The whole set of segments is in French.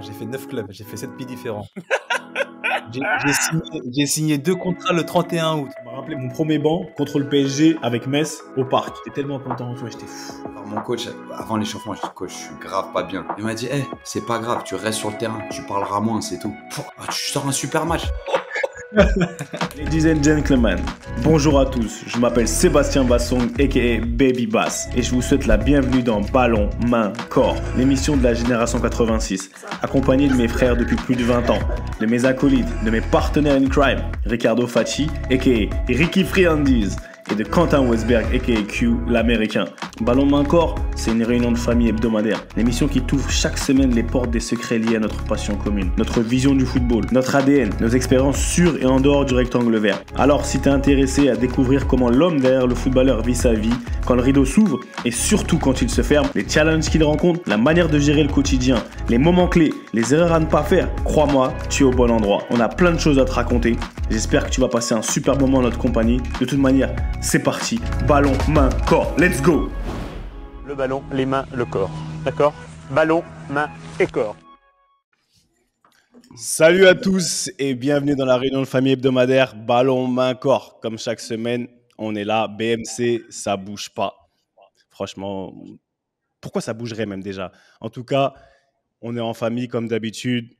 j'ai fait 9 clubs, j'ai fait 7 pieds différents. J'ai signé, signé, deux contrats le 31 août. On m'a rappelé mon premier banc contre le PSG avec Metz au parc. J'étais tellement content, j'étais fou. mon coach, avant l'échauffement, je dis coach, je suis grave pas bien. Il m'a dit, c'est pas grave, tu restes sur le terrain, tu parleras moins, c'est tout. Ah, tu sors un super match. Ladies and gentlemen, bonjour à tous. Je m'appelle Sébastien Bassong, aka Baby Bass, et je vous souhaite la bienvenue dans Ballon, Main, Corps, l'émission de la génération 86, Accompagné de mes frères depuis plus de 20 ans, de mes acolytes, de mes partenaires in crime, Ricardo Facci, aka Ricky Friandiz, et de Quentin Westberg, aka Q, l'américain. Ballon main corps, c'est une réunion de famille hebdomadaire. L'émission qui t'ouvre chaque semaine les portes des secrets liés à notre passion commune, notre vision du football, notre ADN, nos expériences sur et en dehors du rectangle vert. Alors si t'es intéressé à découvrir comment l'homme derrière le footballeur vit sa vie, quand le rideau s'ouvre et surtout quand il se ferme, les challenges qu'il rencontre, la manière de gérer le quotidien, les moments clés, les erreurs à ne pas faire, crois-moi, tu es au bon endroit. On a plein de choses à te raconter. J'espère que tu vas passer un super moment en notre compagnie. De toute manière, c'est parti, ballon, main, corps, let's go Le ballon, les mains, le corps. D'accord Ballon, main et corps. Salut à tous et bienvenue dans la réunion de famille hebdomadaire Ballon, main, corps. Comme chaque semaine, on est là, BMC, ça bouge pas. Franchement, pourquoi ça bougerait même déjà En tout cas, on est en famille comme d'habitude.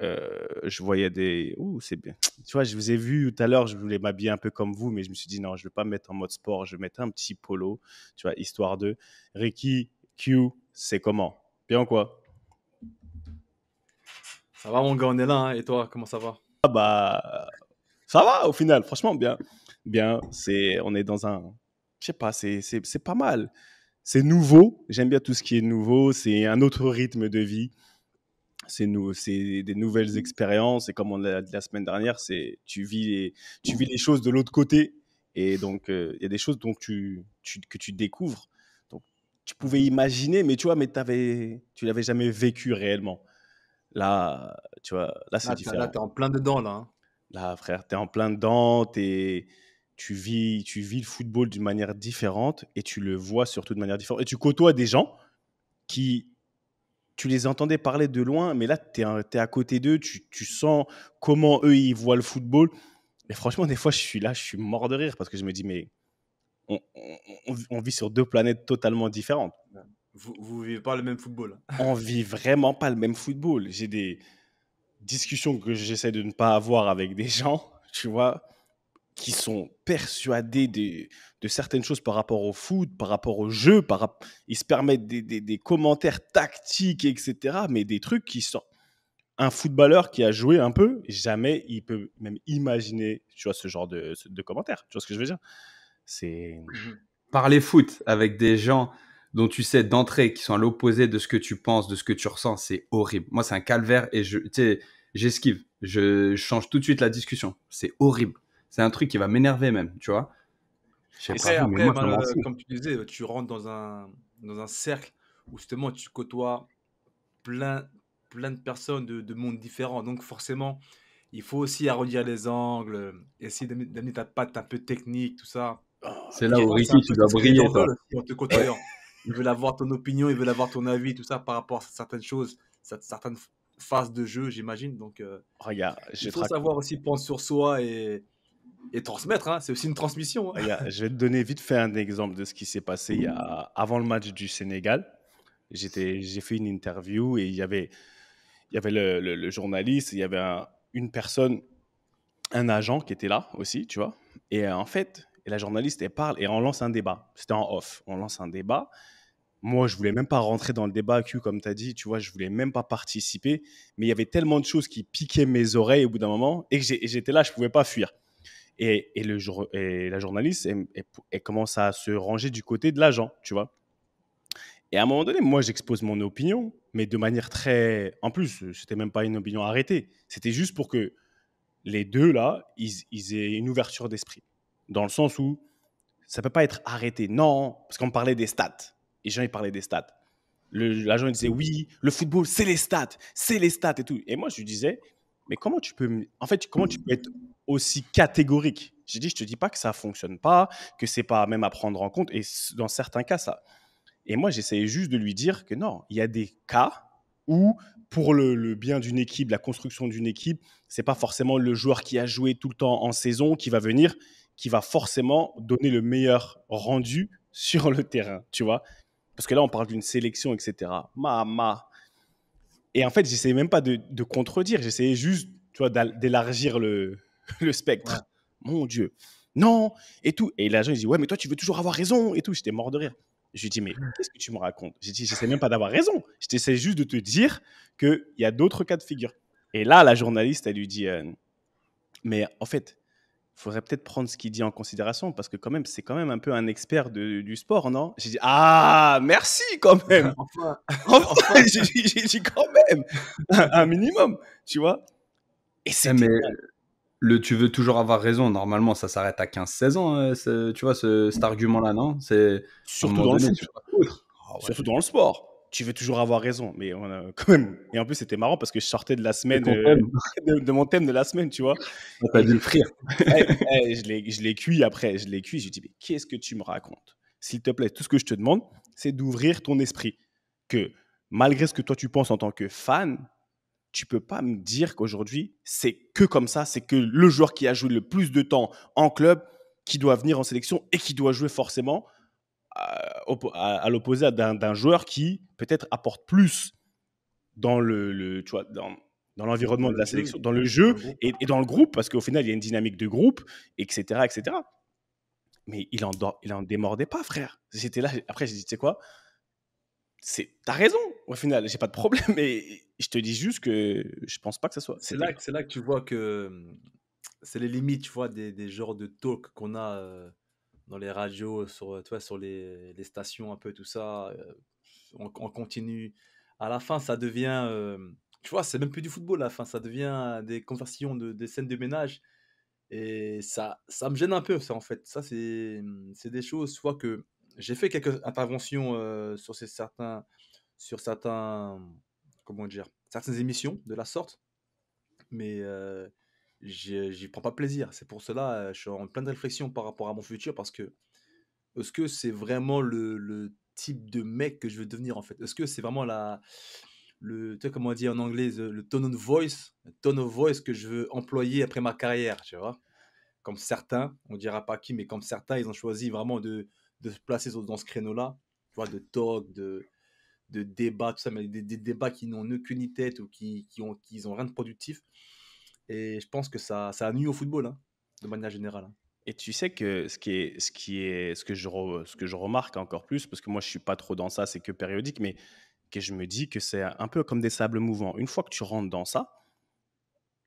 Euh, je voyais des. Ouh, c'est bien. Tu vois, je vous ai vu tout à l'heure, je voulais m'habiller un peu comme vous, mais je me suis dit non, je ne vais pas mettre en mode sport, je vais mettre un petit polo, tu vois, histoire de. Ricky, Q, c'est comment Bien quoi Ça va, mon gars, on est là, hein, et toi, comment ça va ah bah. Ça va, au final, franchement, bien. Bien, c'est, on est dans un. Je sais pas, c'est, c'est, c'est pas mal. C'est nouveau, j'aime bien tout ce qui est nouveau, c'est un autre rythme de vie c'est des nouvelles expériences. Et comme on l'a dit la semaine dernière, c'est tu vis les, tu vis les choses de l'autre côté. Et donc, euh, il y a des choses donc tu, que tu découvres. Donc, tu pouvais imaginer, mais tu vois, mais avais, tu l'avais jamais vécu réellement. Là, tu vois, là, c'est différent. Là, es en plein dedans, là. frère, hein. Là, frère, es en plein dedans, tu, vis, tu vis le football d'une manière différente et tu le vois surtout de manière différente. Et tu côtoies des gens qui tu les entendais parler de loin, mais là, tu es, à côté d'eux, tu, sens comment eux, ils voient le football. Et franchement, des fois, je suis là, je suis mort de rire parce que je me dis, mais on, vit sur deux planètes totalement différentes. Vous ne vivez pas le même football. on vit vraiment pas le même football. J'ai des discussions que j'essaie de ne pas avoir avec des gens, tu vois qui sont persuadés de certaines choses par rapport au foot, par rapport au jeu, par, ils se permettent des, des, commentaires tactiques, etc. Mais des trucs qui sont un footballeur qui a joué un peu, jamais il peut même imaginer, tu vois, ce genre de, commentaires. Tu vois ce que je veux dire C'est parler foot avec des gens dont tu sais d'entrée qui sont à l'opposé de ce que tu penses, de ce que tu ressens, c'est horrible. Moi, c'est un calvaire et je, j'esquive. Je change tout de suite la discussion. C'est horrible c'est un truc qui va m'énerver même, tu vois. pas après, après moi, comme tu disais, tu rentres dans un, dans un cercle où justement tu côtoies plein, plein de personnes de, mondes différents. Donc forcément, il faut aussi arrondir les angles, essayer d'amener ta patte un peu technique, tout ça. C'est là où Ricky, tu dois briller. En te côtoyant. il veut avoir ton opinion, il veut avoir ton avis, tout ça par rapport à certaines choses, certaines phases de jeu, j'imagine. Donc, euh, Regarde, il faut savoir aussi prendre sur soi et, et transmettre, hein, c'est aussi une transmission. Hein. je vais te donner vite fait un exemple de ce qui s'est passé il y a, avant le match du Sénégal. J'ai fait une interview et il y avait, il y avait le, journaliste, il y avait une personne, un agent qui était là aussi, tu vois. Et euh, en fait, et la journaliste, elle parle et on lance un débat. C'était en off, on lance un débat. Moi, je voulais même pas rentrer dans le débat Q, comme tu as dit, tu vois, je voulais même pas participer, mais il y avait tellement de choses qui piquaient mes oreilles au bout d'un moment et que j'étais là, je pouvais pas fuir. Et, et la journaliste, elle, commence à se ranger du côté de l'agent, tu vois. Et à un moment donné, moi, j'expose mon opinion, mais de manière très. En plus, c'était même pas une opinion arrêtée. C'était juste pour que les deux, là, ils, aient une ouverture d'esprit. Dans le sens où ça peut pas être arrêté. Non, parce qu'on parlait des stats. Et gens, ils parlaient des stats. L'agent, il disait oui, le football, c'est les stats, c'est les stats et tout. Et moi, je lui disais, mais comment tu peux. En fait, comment tu peux être aussi catégorique. J'ai dit, je te dis pas que ça fonctionne pas, que c'est pas même à prendre en compte, et dans certains cas, ça. Et moi, j'essayais juste de lui dire que non, il y a des cas où, pour le, bien d'une équipe, la construction d'une équipe, c'est pas forcément le joueur qui a joué tout le temps en saison qui va venir, qui va forcément donner le meilleur rendu sur le terrain, tu vois. Parce que là, on parle d'une sélection, etc. Ma, ma. Et en fait, j'essayais même pas de, de contredire, j'essayais juste, tu vois, d'élargir le, le spectre. Mon Dieu. Non, et tout. Et l'agent, il dit, ouais, mais toi, tu veux toujours avoir raison, et tout. J'étais mort de rire. Je lui dis, mais mm. qu'est-ce que tu me racontes J'ai dit, j'essaie même pas d'avoir raison. Je t'essaie juste de te dire qu'il y a d'autres cas de figure. Et là, la journaliste, elle lui dit, euh, mais en fait, il faudrait peut-être prendre ce qu'il dit en considération parce que quand même, c'est quand même un peu un expert du sport, non J'ai dit, ah, merci quand même. enfin, j'ai dit quand même, un, minimum, tu vois. Et eh, c'est tu veux toujours avoir raison, normalement ça s'arrête à 15-16 ans, euh, tu vois, ce, cet argument-là, non C'est surtout, dans, le ah surtout dans le sport. Tu veux toujours avoir raison, mais on quand même. Et en plus, c'était marrant parce que je sortais de la semaine, euh, de, mon thème de la semaine, tu vois. pas dû le frire. je l'ai cuit après, je l'ai cuit. J'ai dit, mais qu'est-ce que tu me racontes S'il te plaît, tout ce que je te demande, c'est d'ouvrir ton esprit. Que malgré ce que toi tu penses en tant que fan, tu peux pas me dire qu'aujourd'hui, c'est que comme ça, c'est que le joueur qui a joué le plus de temps en club, qui doit venir en sélection et qui doit jouer forcément euh, à, l'opposé d'un joueur qui peut-être apporte plus dans le, tu vois, dans, dans l'environnement de la sélection, dans le jeu et, dans le groupe, parce qu'au final, il y a une dynamique de groupe, etc. etc. Mais il en, il en démordait pas, frère. C'était là, après, j'ai dit, tu sais quoi, c'est t'as raison au final j'ai pas de problème mais je te dis juste que je pense pas que ça soit c'est là c'est là que tu vois que hum, c'est les limites tu vois des, genres de talk qu'on a euh, dans les radios sur tu sur les, stations un peu tout ça euh, on, continue à la fin ça devient euh, tu vois c'est même plus du football à la fin ça devient des conversations de des scènes de ménage et ça ça me gêne un peu ça en fait ça c'est hum, c'est des choses soit que j'ai fait quelques interventions euh, sur ces certains, sur certains, comment dire, certaines émissions de la sorte, mais euh, je euh, j'y prends pas plaisir. C'est pour cela, je suis en pleine réflexion par rapport à mon futur parce que est-ce que c'est vraiment le, type de mec que je veux devenir en fait Est-ce que c'est vraiment la le, tu sais comment on dit en anglais, le tone of voice, tone of voice que je veux employer après ma carrière, tu vois Comme certains, on dira pas qui, mais comme certains, ils ont choisi vraiment de, de se placer dans ce créneau-là, tu de talk, de, de débats, tout ça, mais des, débats qui n'ont aucune idée tête ou qui, qui, ont, qui ont rien de productif. Et je pense que ça, ça nuit au football, hein, de manière générale. Hein. Et tu sais que ce qui est, ce qui est, ce que je, ce que je remarque encore plus, parce que moi je suis pas trop dans ça, c'est que périodique, mais que je me dis que c'est un peu comme des sables mouvants. Une fois que tu rentres dans ça,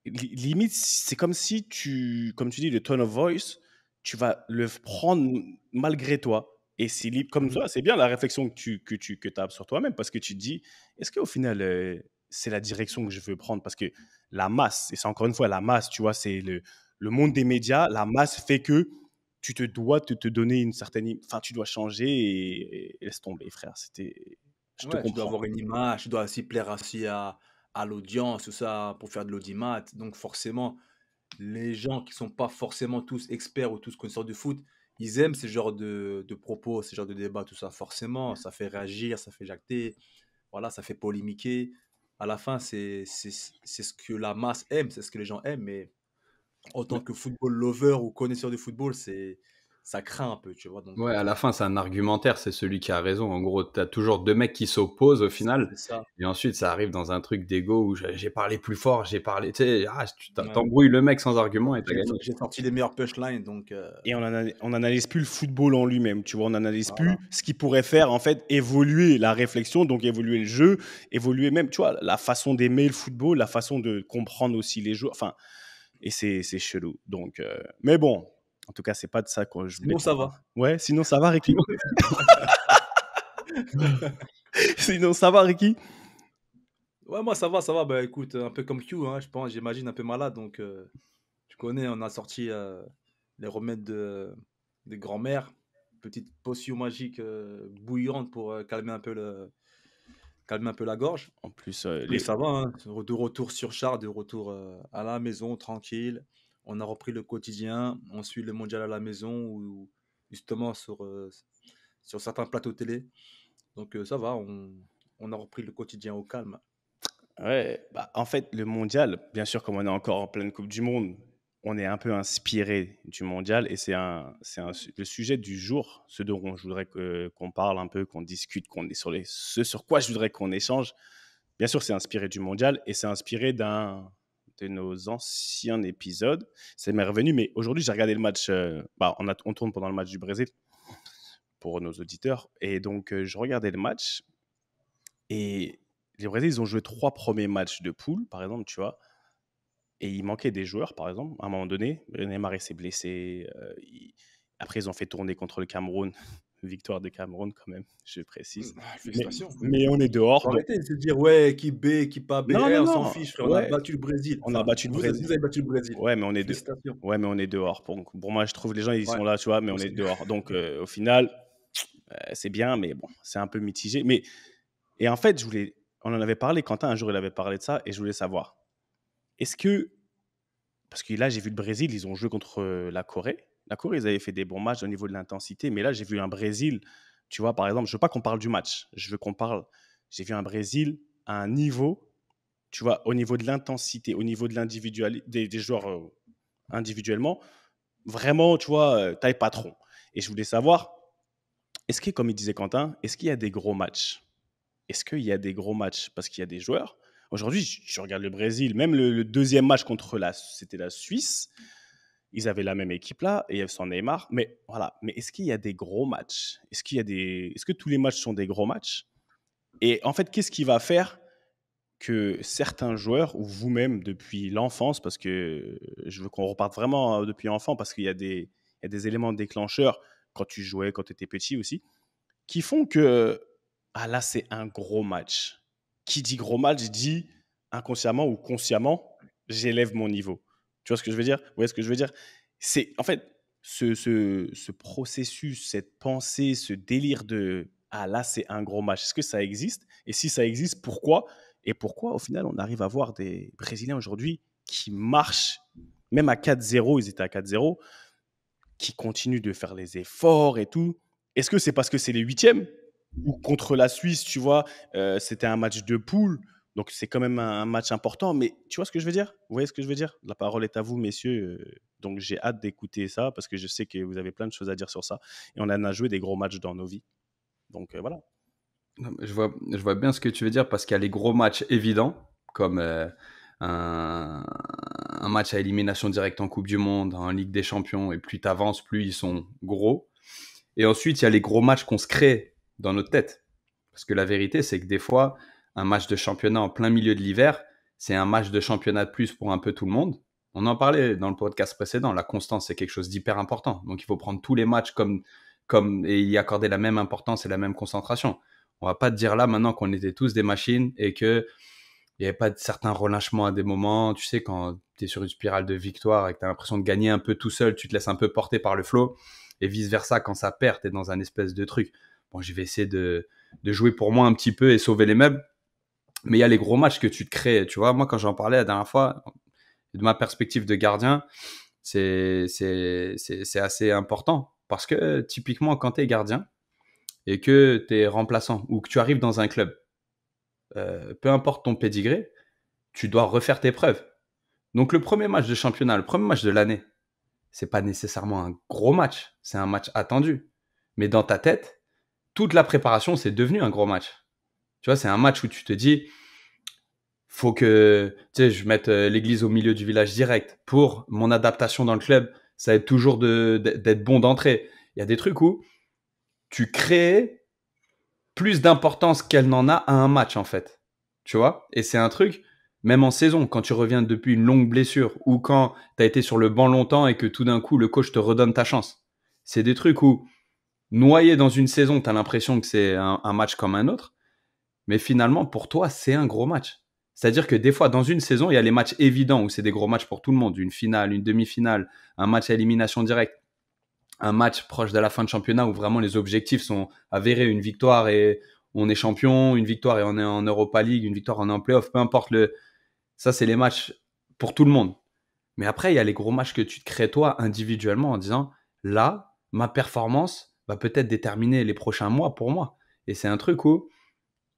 limite, c'est comme si tu, comme tu dis, le tone of voice, tu vas le prendre malgré toi. Et c'est libre comme ça. Mmh c'est bien la réflexion que tu, que tu que as sur toi-même parce que tu te dis, est-ce qu'au final, euh, c'est la direction que je veux prendre Parce que la masse, et c'est encore une fois la masse, tu vois, c'est le, monde des médias, la masse fait que tu te dois te, te donner une certaine... Enfin, tu dois changer et, laisse tomber, frère. C'était... Je te comprends. Tu dois avoir une image, tu dois aussi plaire ainsi à, à l'audience, tout ça, pour faire de l'audimat. Donc forcément, les gens qui sont pas forcément tous experts ou tous connaisseurs de foot, ils aiment ce genre de, propos, ce genre de débat. tout ça. Forcément, ça fait réagir, ça fait jacter, voilà, ça fait polémiquer. À la fin, c'est ce que la masse aime, c'est ce que les gens aiment. Mais en tant que football lover ou connaisseur de football, c'est ça craint un peu, tu vois. Ouais, euh, à la fin, c'est un argumentaire, c'est celui qui a raison. En gros, tu as toujours deux mecs qui s'opposent au final. Et ensuite, ça arrive dans un truc d'ego où j'ai parlé plus fort, j'ai parlé. Ah, tu t'embrouilles le mec sans argument et t'as gagné. J'ai sorti les meilleurs punchlines. Donc, euh, Et on, n'analyse plus le football en lui-même, tu vois. On analyse plus ce qui pourrait faire, en fait, évoluer la réflexion, donc évoluer le jeu, évoluer même, tu vois, la façon d'aimer le football, la façon de comprendre aussi les joueurs. Enfin, et c'est chelou. Donc, euh, Mais bon, en tout cas, c'est pas de ça que je. Sinon, ça va. Ouais, sinon, ça va, Ricky. sinon, ça va, Ricky. Ouais, moi, ça va, ça va. Bah écoute, un peu comme Q, hein, je pense, j'imagine, un peu malade. Donc, euh, tu connais, on a sorti euh, les remèdes de, de grand-mère. Petite potion magique euh, bouillante pour calmer un peu le. un peu la gorge. En plus, les... savants. ça va, hein, de retour sur char, de retour à la maison, tranquille on a repris le quotidien, on suit le mondial à la maison ou justement sur, euh, sur certains plateaux télé. Donc euh, ça va, on, on, a repris le quotidien au calme. Ouais, bah, en fait, le mondial, bien sûr, comme on est encore en pleine Coupe du Monde, on est un peu inspiré du mondial et c'est un, un, le sujet du jour, ce dont je voudrais qu'on parle un peu, qu'on discute, qu'on est sur les, ce sur quoi je voudrais qu'on échange. Bien sûr, c'est inspiré du mondial et c'est inspiré d'un de nos anciens épisodes, c'est m'est revenu. Mais aujourd'hui, j'ai regardé le match. Euh, bah, on, tourne pendant le match du Brésil pour nos auditeurs. Et donc, euh, je regardais le match. Et les Brésils, ils ont joué trois premiers matchs de poule, par exemple, tu vois. Et il manquait des joueurs, par exemple. À un moment donné, Neymar s'est blessé. Euh, après, ils ont fait tourner contre le Cameroun victoire de Cameroun quand même, je précise. Mmh, mais, on est dehors. Arrêtez de se dire, ouais, qui B, qui pas B, on s'en fiche, on a battu le Brésil. On a battu le Brésil. Vous avez battu le Brésil. Ouais, mais on est, ouais, mais on est dehors. Pour, pour moi, je trouve les gens, ils sont là, tu vois, mais on est dehors. Donc, euh, au final, euh, c'est bien, mais bon, c'est un peu mitigé. Mais... Et en fait, je voulais... on en avait parlé, Quentin, un jour, il avait parlé de ça, et je voulais savoir, est-ce que. Parce que là, j'ai vu le Brésil, ils ont joué contre euh, la Corée la Corée, ils avaient fait des bons matchs au niveau de l'intensité, mais là, j'ai vu un Brésil, tu vois, par exemple, je veux pas qu'on parle du match, je veux qu'on parle, j'ai vu un Brésil à un niveau, tu vois, au niveau de l'intensité, au niveau de l'individualité, des, joueurs euh, individuellement, vraiment, tu vois, euh, taille patron. Et je voulais savoir, est-ce que, comme il disait Quentin, est-ce qu'il y a des gros matchs Est-ce qu'il y a des gros matchs Parce qu'il y a des joueurs. Aujourd'hui, je, regarde le Brésil, même le, deuxième match contre la, c'était la Suisse ils avaient la même équipe là et son Neymar. Mais voilà, mais est-ce qu'il y a des gros matchs Est-ce qu'il y a des est-ce que tous les matchs sont des gros matchs Et en fait, qu'est-ce qui va faire que certains joueurs ou vous-même depuis l'enfance parce que euh, je veux qu'on reparte vraiment euh, depuis enfant parce qu'il y a des des éléments déclencheurs quand tu jouais, quand tu étais petit aussi qui font que ah là, c'est un gros match. Qui dit gros match dit inconsciemment ou consciemment, j'élève mon niveau. Tu vois ce que je veux dire Vous ce que je veux dire C'est en fait ce, ce, ce, processus, cette pensée, ce délire de ah là c'est un gros match. Est-ce que ça existe Et si ça existe, pourquoi Et pourquoi au final on arrive à voir des Brésiliens aujourd'hui qui marchent, même à 4-0, ils étaient à 4-0, qui continuent de faire les efforts et tout. Est-ce que c'est parce que c'est les huitièmes ou contre la Suisse, tu vois, euh, c'était un match de poule donc c'est quand même un, match important, mais tu vois ce que je veux dire Vous voyez ce que je veux dire La parole est à vous, messieurs. Euh, donc j'ai hâte d'écouter ça parce que je sais que vous avez plein de choses à dire sur ça. Et on en a joué des gros matchs dans nos vies. Donc euh, voilà. Je vois, je vois bien ce que tu veux dire parce qu'il y a les gros matchs évidents, comme euh, un, un, match à élimination directe en Coupe du Monde, en Ligue des Champions, et plus tu avances, plus ils sont gros. Et ensuite, il y a les gros matchs qu'on se crée dans notre tête. Parce que la vérité, c'est que des fois, un match de championnat en plein milieu de l'hiver, c'est un match de championnat de plus pour un peu tout le monde. On en parlait dans le podcast précédent, la constance c'est quelque chose d'hyper important. Donc il faut prendre tous les matchs comme, comme et y accorder la même importance et la même concentration. On va pas te dire là maintenant qu'on était tous des machines et que il n'y avait pas de certains relâchements à des moments. Tu sais, quand tu es sur une spirale de victoire et que tu as l'impression de gagner un peu tout seul, tu te laisses un peu porter par le flot. Et vice-versa, quand ça perd, tu es dans un espèce de truc. Bon, je vais essayer de, de, jouer pour moi un petit peu et sauver les meubles. Mais il y a les gros matchs que tu te crées. Tu vois, moi, quand j'en parlais la dernière fois, de ma perspective de gardien, c'est assez important. Parce que typiquement, quand tu es gardien et que tu es remplaçant ou que tu arrives dans un club, euh, peu importe ton pédigré, tu dois refaire tes preuves. Donc le premier match de championnat, le premier match de l'année, c'est pas nécessairement un gros match, c'est un match attendu. Mais dans ta tête, toute la préparation, c'est devenu un gros match. Tu vois, c'est un match où tu te dis, faut que tu sais, je mette euh, l'église au milieu du village direct. Pour mon adaptation dans le club, ça aide toujours d'être bon d'entrée. Il y a des trucs où tu crées plus d'importance qu'elle n'en a à un match, en fait. Tu vois Et c'est un truc, même en saison, quand tu reviens depuis une longue blessure ou quand tu as été sur le banc longtemps et que tout d'un coup, le coach te redonne ta chance. C'est des trucs où, noyé dans une saison, tu as l'impression que c'est un match comme un autre. Mais finalement, pour toi, c'est un gros match. C'est-à-dire que des fois, dans une saison, il y a les matchs évidents où c'est des gros matchs pour tout le monde. Une finale, une demi-finale, un match à élimination directe, un match proche de la fin de championnat où vraiment les objectifs sont avérés. Une victoire et on est champion, une victoire et on est en Europa League, une victoire en est en playoff, peu importe le. Ça, c'est les matchs pour tout le monde. Mais après, il y a les gros matchs que tu te crées toi individuellement en disant là, ma performance va peut-être déterminer les prochains mois pour moi. Et c'est un truc où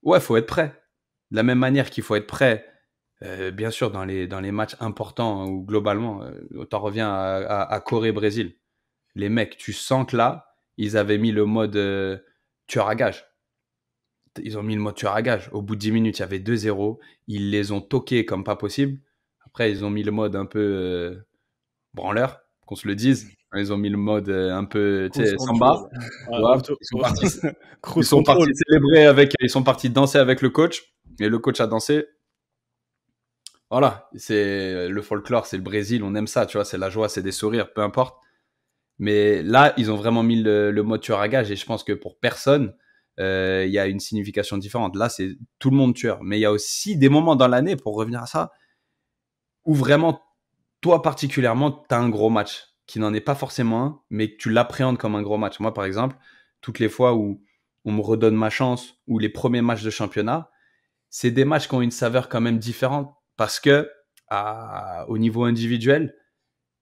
Ouais, faut être prêt. De la même manière qu'il faut être prêt, euh, bien sûr, dans les, dans les matchs importants hein, ou globalement, Autant euh, t'en reviens à, Corée-Brésil. Les mecs, tu sens que là, ils avaient mis le mode euh, tueur à gage. Ils ont mis le mode tueur à gage. Au bout de 10 minutes, il y avait 2-0. Ils les ont toqués comme pas possible. Après, ils ont mis le mode un peu branleur, qu'on se le dise ils ont mis le mode euh, un peu samba. ils sont partis, célébrer avec, ils sont partis danser avec le coach et le coach a dansé. Voilà, c'est le folklore, c'est le Brésil, on aime ça, tu vois, c'est la joie, c'est des sourires, peu importe. Mais là, ils ont vraiment mis le, mode tueur à gage et je pense que pour personne, euh, il y a une signification différente. Là, c'est tout le monde tueur. Mais il y a aussi des moments dans l'année, pour revenir à ça, où vraiment, toi particulièrement, tu as un gros match qui n'en est pas forcément un, mais que tu l'appréhendes comme un gros match. Moi, par exemple, toutes les fois où on me redonne ma chance, ou les premiers matchs de championnat, c'est des matchs qui ont une saveur quand même différente parce que à, au niveau individuel,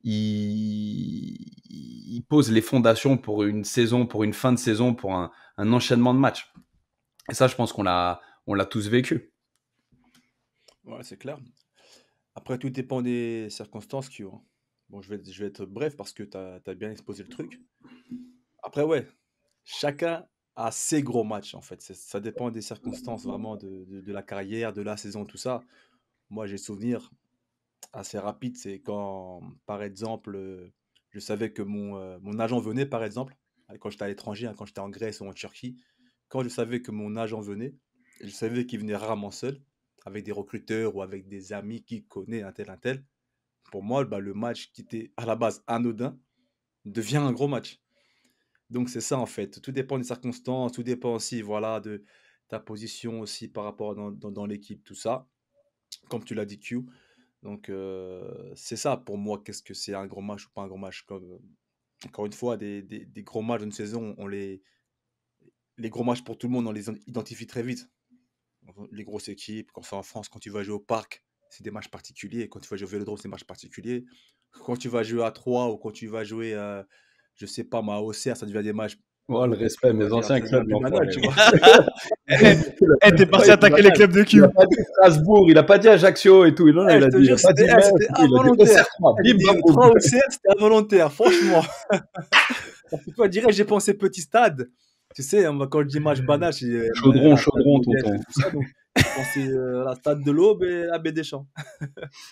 ils posent les fondations pour une saison, pour une fin de saison, pour un, enchaînement de matchs. Et ça, je pense qu'on l'a, on l'a tous vécu. Ouais, c'est clair. Après, tout dépend des circonstances qui hein. ont... Bon, je vais, je vais être bref parce que tu as, bien exposé le truc. Après, ouais, chacun a ses gros matchs, en fait. Ça dépend des circonstances, vraiment, de, la carrière, de la saison, tout ça. Moi, j'ai souvenir assez rapide, c'est quand, par exemple, je savais que mon, euh, mon agent venait, par exemple, quand j'étais à l'étranger, hein, quand j'étais en Grèce ou en Turquie, quand je savais que mon agent venait, je savais qu'il venait rarement seul, avec des recruteurs ou avec des amis qui connaît un tel, un tel, pour moi, bah, le match qui était à la base anodin devient un gros match. Donc c'est ça en fait. Tout dépend des circonstances, tout dépend aussi voilà, de ta position aussi par rapport dans, l'équipe, tout ça. Comme tu l'as dit, Q. Donc euh, c'est ça pour moi. Qu'est-ce que c'est un gros match ou pas un gros match Comme, Encore une fois, des, gros matchs d'une saison, on les, les gros matchs pour tout le monde, on les identifie très vite. Les grosses équipes, quand ça en France, quand tu vas jouer au parc, c'est des matchs particuliers. Quand tu vas jouer au Vélodrome, c'est des matchs particuliers. Quand tu vas jouer à 3 ou quand tu vas jouer, euh, je sais pas, ma à ça devient des matchs. Oh, le euh, respect, mes anciens clubs. tu eh, T'es parti attaquer les clubs de cul. Il a pas dit Strasbourg, il a pas dit Ajaccio et tout. Non, eh, il a dit. C'était involontaire. C'était involontaire, franchement. Toi, dirais, j'ai pensé petit stade. Tu sais, quand je dis match banal, chaudron, chaudron, tonton c'est euh, la Stade de l'Aube et la baie des Champs.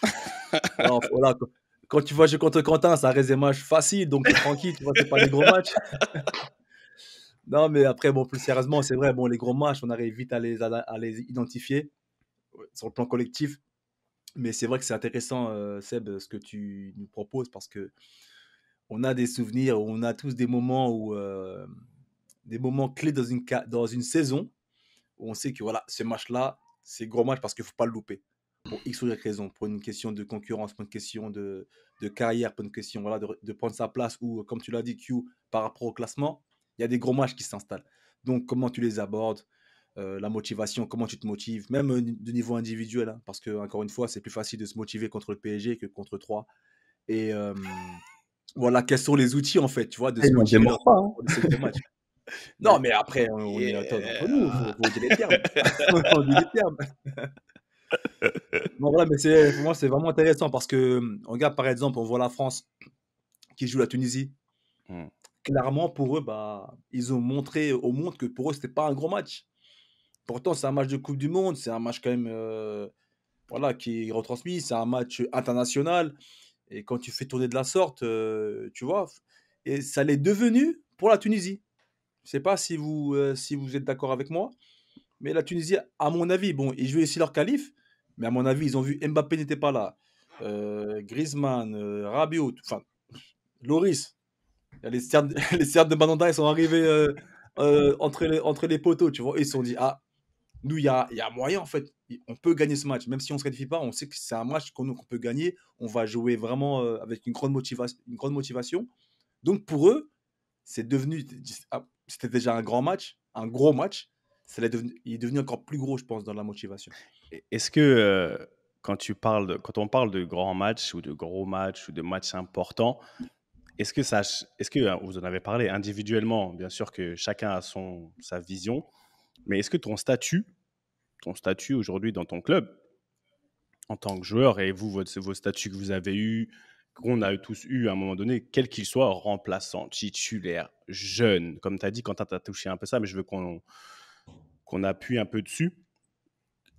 quand tu vois jouer contre Quentin, ça reste des matchs faciles, donc tranquille, tu vois, c'est pas des gros matchs. non, mais après, bon, plus sérieusement, c'est vrai, bon, les gros matchs, on arrive vite à les, à, les identifier sur le plan collectif. Mais c'est vrai que c'est intéressant, euh, Seb, ce que tu nous proposes, parce que on a des souvenirs, on a tous des moments où euh, des moments clés dans une, dans une saison on sait que voilà, ce match-là, c'est gros match parce qu'il ne faut pas le louper. Pour X ou Y raison, pour une question de concurrence, pour une question de, de carrière, pour une question voilà, de, prendre sa place ou, comme tu l'as dit, Q, par rapport au classement, il y a des gros matchs qui s'installent. Donc, comment tu les abordes, euh, la motivation, comment tu te motives, même euh, de niveau individuel, hein, parce que, encore une fois, c'est plus facile de se motiver contre le PSG que contre 3. Et euh, voilà, quels sont les outils, en fait, tu vois, de se motiver non, mais après, on est entre nous, dire les termes. les pour moi, c'est vraiment intéressant parce que, regarde, par exemple, on voit la France qui joue la Tunisie. Mmh. Clairement, pour eux, bah, ils ont montré au monde que pour eux, c'était pas un gros match. Pourtant, c'est un match de Coupe du Monde, c'est un match quand même euh, voilà, qui est retransmis, c'est un match international. Et quand tu fais tourner de la sorte, euh, tu vois, et ça l'est devenu pour la Tunisie. Je ne sais pas si vous, euh, si vous êtes d'accord avec moi, mais la Tunisie, à mon avis, bon, ils jouaient ici leur calife mais à mon avis, ils ont vu Mbappé n'était pas là. Euh, Griezmann, euh, Rabiot, enfin, Loris. Les serbes de Bananda, ils sont arrivés euh, entre, les, entre les poteaux, tu vois. Ils se sont dit, ah, nous, il y a, y moyen, en fait. On peut gagner ce match. Même si on ne se qualifie pas, on sait que c'est un match qu'on peut gagner. On va jouer vraiment avec une grande, motivation une grande motivation. Donc, pour eux, c'est devenu c'était déjà un grand match, un gros match. Ça devenu, il est devenu encore plus gros, je pense, dans la motivation. Est-ce que euh, quand, tu parles quand on parle de grands matchs ou de gros matchs ou de matchs importants, est-ce que, ça, est-ce que hein, vous en avez parlé individuellement Bien sûr que chacun a son, sa vision, mais est-ce que ton statut, ton statut aujourd'hui dans ton club, en tant que joueur et vous, votre, vos statuts que vous avez eus, qu'on a tous eu à un moment donné, quel qu'il soit, remplaçant, titulaire, jeune. Comme tu as dit, quand tu as touché un peu ça, mais je veux qu'on qu'on appuie un peu dessus.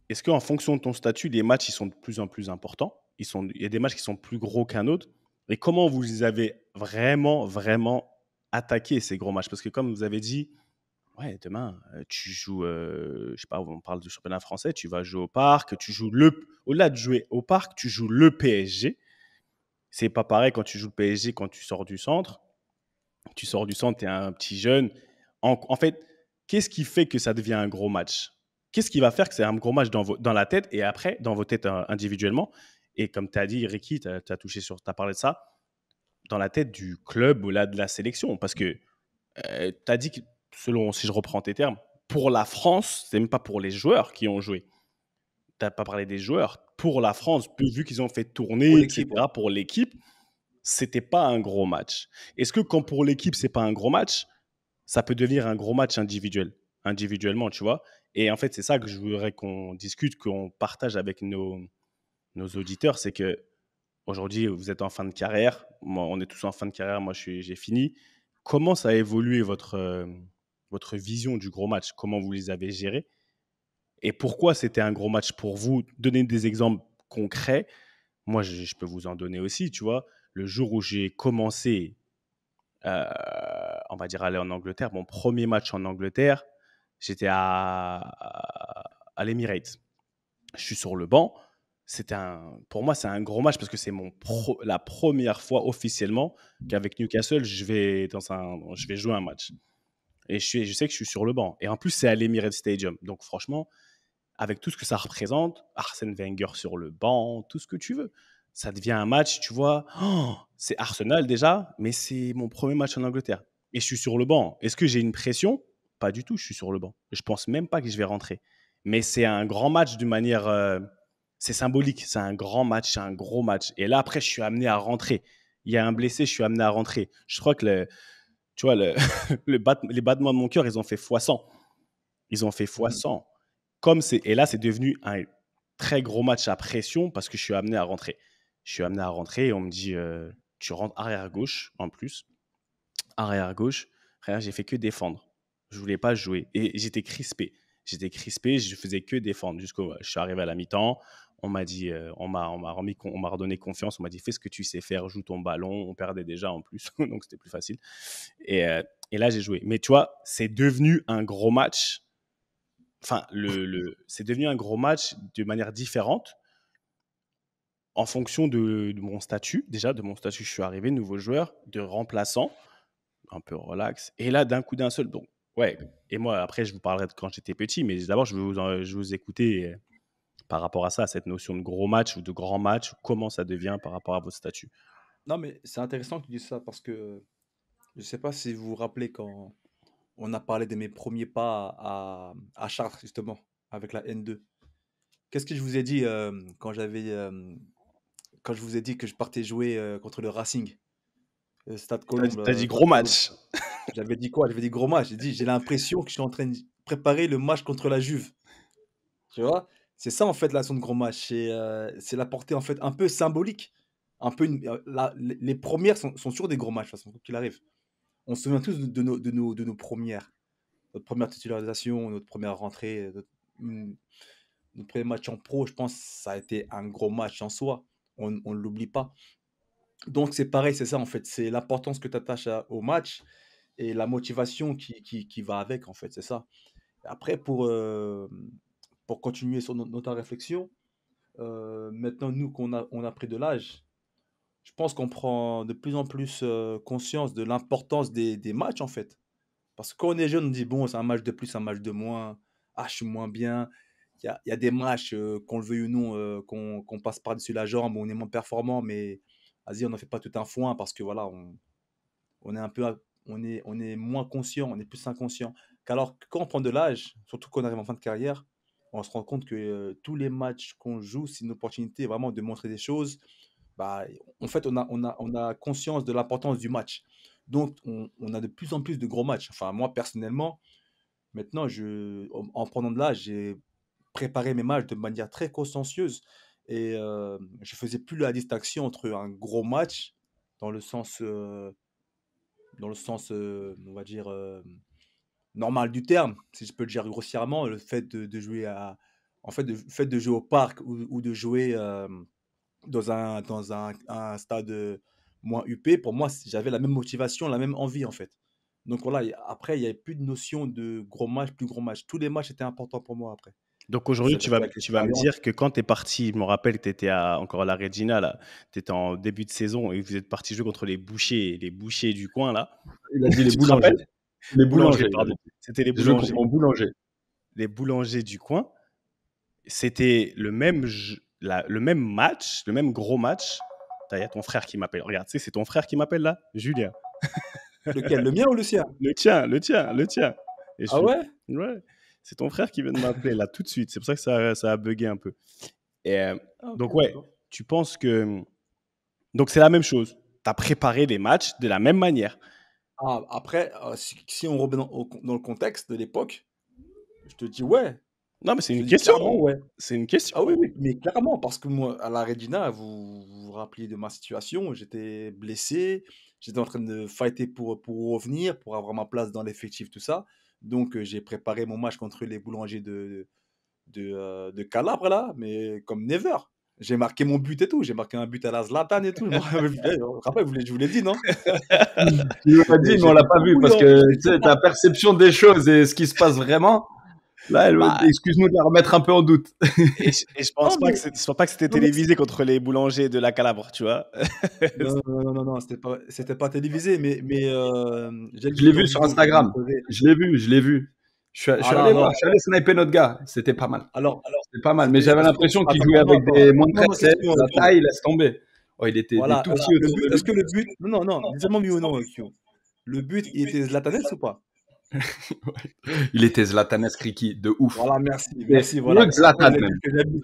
Est-ce qu'en fonction de ton statut, les matchs ils sont de plus en plus importants ils Il y a des matchs qui sont plus gros qu'un autre. Et comment vous les avez vraiment, vraiment attaqué ces gros matchs Parce que comme vous avez dit, ouais, demain, euh, tu joues, euh, je sais pas, on parle du championnat français, tu vas jouer au parc, tu joues le, au-delà de jouer au parc, tu joues le PSG c'est pas pareil quand tu joues le PSG, quand tu sors du centre. Tu sors du centre, tu es un petit jeune. En, fait, qu'est-ce qui fait que ça devient un gros match Qu'est-ce qui va faire que c'est un gros match dans, dans la tête et après dans vos têtes euh, individuellement Et comme tu as dit, Ricky, tu as, touché sur, as parlé de ça, dans la tête du club ou là, de la sélection. Parce que euh, tu as dit que, selon si je reprends tes termes, pour la France, c'est même pas pour les joueurs qui ont joué tu n'as pas parlé des joueurs. Pour la France, vu qu'ils ont fait tourner, pour etc., pour l'équipe, c'était pas un gros match. Est-ce que quand pour l'équipe, c'est pas un gros match, ça peut devenir un gros match individuel, individuellement, tu vois Et en fait, c'est ça que je voudrais qu'on discute, qu'on partage avec nos, nos auditeurs, c'est que aujourd'hui, vous êtes en fin de carrière, moi, on est tous en fin de carrière, moi j'ai fini. Comment ça a évolué votre, euh, votre vision du gros match Comment vous les avez gérés et pourquoi c'était un gros match pour vous. Donnez des exemples concrets. Moi, je, peux vous en donner aussi, tu vois. Le jour où j'ai commencé, euh, on va dire, aller en Angleterre, mon premier match en Angleterre, j'étais à, l'Emirates. Je suis sur le banc. un, pour moi, c'est un gros match parce que c'est la première fois officiellement qu'avec Newcastle, je vais, dans un, je vais jouer un match. Et je sais que je suis sur le banc. Et en plus, c'est à l'Emirates Stadium. Donc, franchement, avec tout ce que ça représente, Arsène Wenger sur le banc, tout ce que tu veux. Ça devient un match, tu vois, oh, c'est Arsenal déjà, mais c'est mon premier match en Angleterre. Et je suis sur le banc. Est-ce que j'ai une pression Pas du tout, je suis sur le banc. Je pense même pas que je vais rentrer. Mais c'est un grand match d'une manière... Euh, c'est symbolique, c'est un grand match, c'est un gros match. Et là, après, je suis amené à rentrer. Il y a un blessé, je suis amené à rentrer. Je crois que tu vois, le, les battements de mon cœur, ils ont fait x100. Ils ont fait x100. Comme c'est, et là, c'est devenu un très gros match à pression parce que je suis amené à rentrer. Je suis amené à rentrer et on me dit, euh, tu rentres arrière-gauche en plus. Arrière-gauche, rien, j'ai fait que défendre. Je voulais pas jouer. Et j'étais crispé. J'étais crispé, je faisais que défendre. Jusqu'au, je suis arrivé à la mi-temps, on m'a dit, euh, on m'a, on m'a remis, on m'a redonné confiance, on m'a dit fais ce que tu sais faire, joue ton ballon. On perdait déjà en plus, donc c'était plus facile. Et, euh, et là j'ai joué. Mais tu vois, c'est devenu un gros match enfin, le, c'est devenu un gros match de manière différente en fonction de, mon statut. Déjà, de mon statut, je suis arrivé, nouveau joueur, de remplaçant, un peu relax. Et là, d'un coup d'un seul, bon ouais. Et moi, après, je vous parlerai de quand j'étais petit, mais d'abord, je vais vous, je vous écouter euh, par rapport à ça, à cette notion de gros match ou de grand match, comment ça devient par rapport à votre statut. Non, mais c'est intéressant que tu dises ça parce que je ne sais pas si vous vous rappelez quand on a parlé de mes premiers pas à, Chartres, justement, avec la N2. Qu'est-ce que je vous ai dit euh, quand j'avais. Euh, quand je vous ai dit que je partais jouer euh, contre le Racing Stade Colombe. T'as dit gros match. J'avais dit quoi J'avais dit gros match. J'ai dit, j'ai l'impression que je suis en train de préparer le match contre la Juve. Tu vois C'est ça, en fait, la son de gros match. C'est la portée, en fait, un peu symbolique. Un peu les premières sont, sont sur des gros matchs, de toute façon, qu'il arrive on se souvient tous de, nos, de, nos, de premières. Notre première titularisation, notre première rentrée, euh, hmm, notre, premier match en pro, je pense, ça a été un gros match en soi. On ne l'oublie pas. Donc c'est pareil, c'est ça en fait. C'est l'importance que tu attaches au match et la motivation qui, va avec en fait. C'est ça. Après, pour, euh, pour continuer sur notre réflexion, euh, maintenant, nous, qu'on a, on a pris de l'âge, je pense qu'on prend de plus en plus euh, conscience de l'importance des, matchs, en fait. Parce que on est jeune, on dit, bon, c'est un match de plus, un match de moins. Ah, je suis moins bien. Il y a, des matchs, euh, qu'on le veuille ou non, euh, qu'on passe par-dessus la jambe, on est moins performant, mais vas-y, on n'en fait pas tout un foin parce que voilà, on, est un peu, on est, on est moins conscient, on est plus inconscient. Qu'alors, quand on prend de l'âge, surtout qu'on arrive en fin de carrière, on se rend compte que tous les matchs qu'on joue, c'est une opportunité vraiment de montrer des choses, bah, en fait, on a, on a, conscience de l'importance du match. Donc, on, a de plus en plus de gros matchs. Enfin, moi, personnellement, maintenant, je, en, prenant de l'âge, j'ai préparé mes matchs de manière très consciencieuse. Et euh, je faisais plus la distinction entre un gros match, dans le sens, euh, dans le sens euh, on va dire, euh, normal du terme, si je peux le dire grossièrement, le fait de, jouer à. En fait, fait de jouer au parc ou de jouer dans un, dans un, stade euh, moins up pour moi, j'avais la même motivation, la même envie, en fait. Donc voilà, après, il n'y avait plus de notion de gros match, plus gros match. Tous les matchs étaient importants pour moi après. Donc aujourd'hui, tu vas, tu vas me dire que quand tu es parti, je me rappelle que tu étais encore à la Regina, tu étais en début de saison et vous êtes parti jouer contre les bouchers, les bouchers du coin là. Il a dit les boulangers. Les boulangers, pardon. C'était les boulangers. boulangers. Les boulangers du coin. C'était le même, le même match, le même gros match, il y a ton frère qui m'appelle. Regarde, c'est ton frère qui m'appelle là, Julien. Lequel Le mien ou le sien Le tien, le tien, le tien. Et ah ouais C'est ton frère qui vient de m'appeler là tout de suite. C'est pour ça que ça, a bugué un peu. Et, euh, ah, donc, ouais, tu penses que. Donc, c'est la même chose. Tu as préparé les matchs de la même manière. Ah, après, euh, si, on revient dans le contexte de l'époque, je te dis, ouais, non, mais c'est une question. Ouais. C'est une question. Ah oui, mais clairement, parce que moi, à la Regina, vous vous, rappelez de ma situation, j'étais blessé, j'étais en train de fighter pour, pour revenir, pour avoir ma place dans l'effectif, tout ça. Donc, euh, j'ai préparé mon match contre les boulangers de, de, euh, de, Calabre, là, mais comme never. J'ai marqué mon but et tout. J'ai marqué un but à la Zlatan et tout. Je je vous l'ai dit, non vous l'ai dit, mais on l'a pas vu parce que tu sais, ta perception des choses et ce qui se passe vraiment, Là, bah. excuse-nous de la remettre un peu en doute. Et, je pense pense pas que c'était télévisé contre les boulangers de la Calabre, tu vois. non, non, non, non, c'était pas, c'était pas télévisé, mais, mais euh, je l'ai vu sur Instagram. Je l'ai vu, je l'ai vu. Je suis, je ah, allé voir, je sniper notre gars. C'était pas mal. Alors, alors c'était pas mal, mais j'avais l'impression qu'il jouait avec des moins de la taille, il laisse tomber. Oh, il était tout petit. Est-ce que le but, non, non, non, dis-moi oui ou non, Le but, il était Zlatanès ou pas il était Zlatan Kriki, de ouf. Voilà, merci, merci. Voilà. Le Zlatan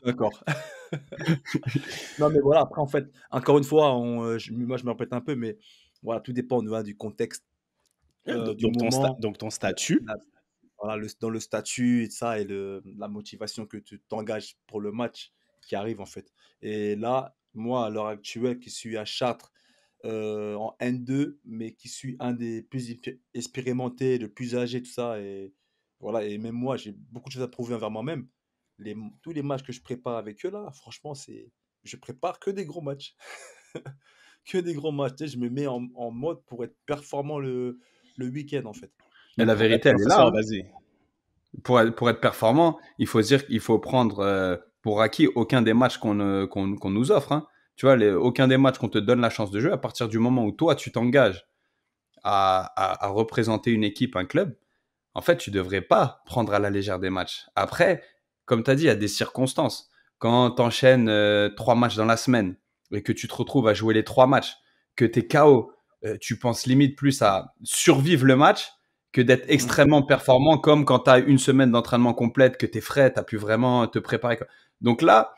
D'accord. non, mais voilà, après, en fait, encore une fois, on, euh, je, moi, je me répète un peu, mais voilà, tout dépend du contexte. Euh, donc, du moment, ton donc, ton statut. voilà, dans le statut et ça, et le, la motivation que tu t'engages pour le match qui arrive, en fait. Et là, moi, à l'heure actuelle, qui suis à Châtres, euh, en N2, mais qui suis un des plus expérimentés, le plus âgé, tout ça. Et voilà, et même moi, j'ai beaucoup de choses à prouver envers moi-même. Les, tous les matchs que je prépare avec eux, là, franchement, c'est je prépare que des gros matchs. que des gros matchs. je me mets en, mode pour être performant le, le week-end, en fait. Mais la vérité, elle est là. Hein. Pour être, pour être performant, il faut dire qu'il faut prendre euh, pour acquis aucun des matchs qu'on euh, nous offre. Hein tu vois, aucun des matchs qu'on te donne la chance de jouer, à partir du moment où toi, tu t'engages à, représenter une équipe, un club, en fait, tu devrais pas prendre à la légère des matchs. Après, comme tu as dit, il y a des circonstances. Quand tu enchaînes euh, trois matchs dans la semaine et que tu te retrouves à jouer les trois matchs, que tu es KO, euh, tu penses limite plus à survivre le match que d'être mmh. extrêmement performant, comme quand tu as une semaine d'entraînement complète, que tu es frais, tu as pu vraiment te préparer. Donc là,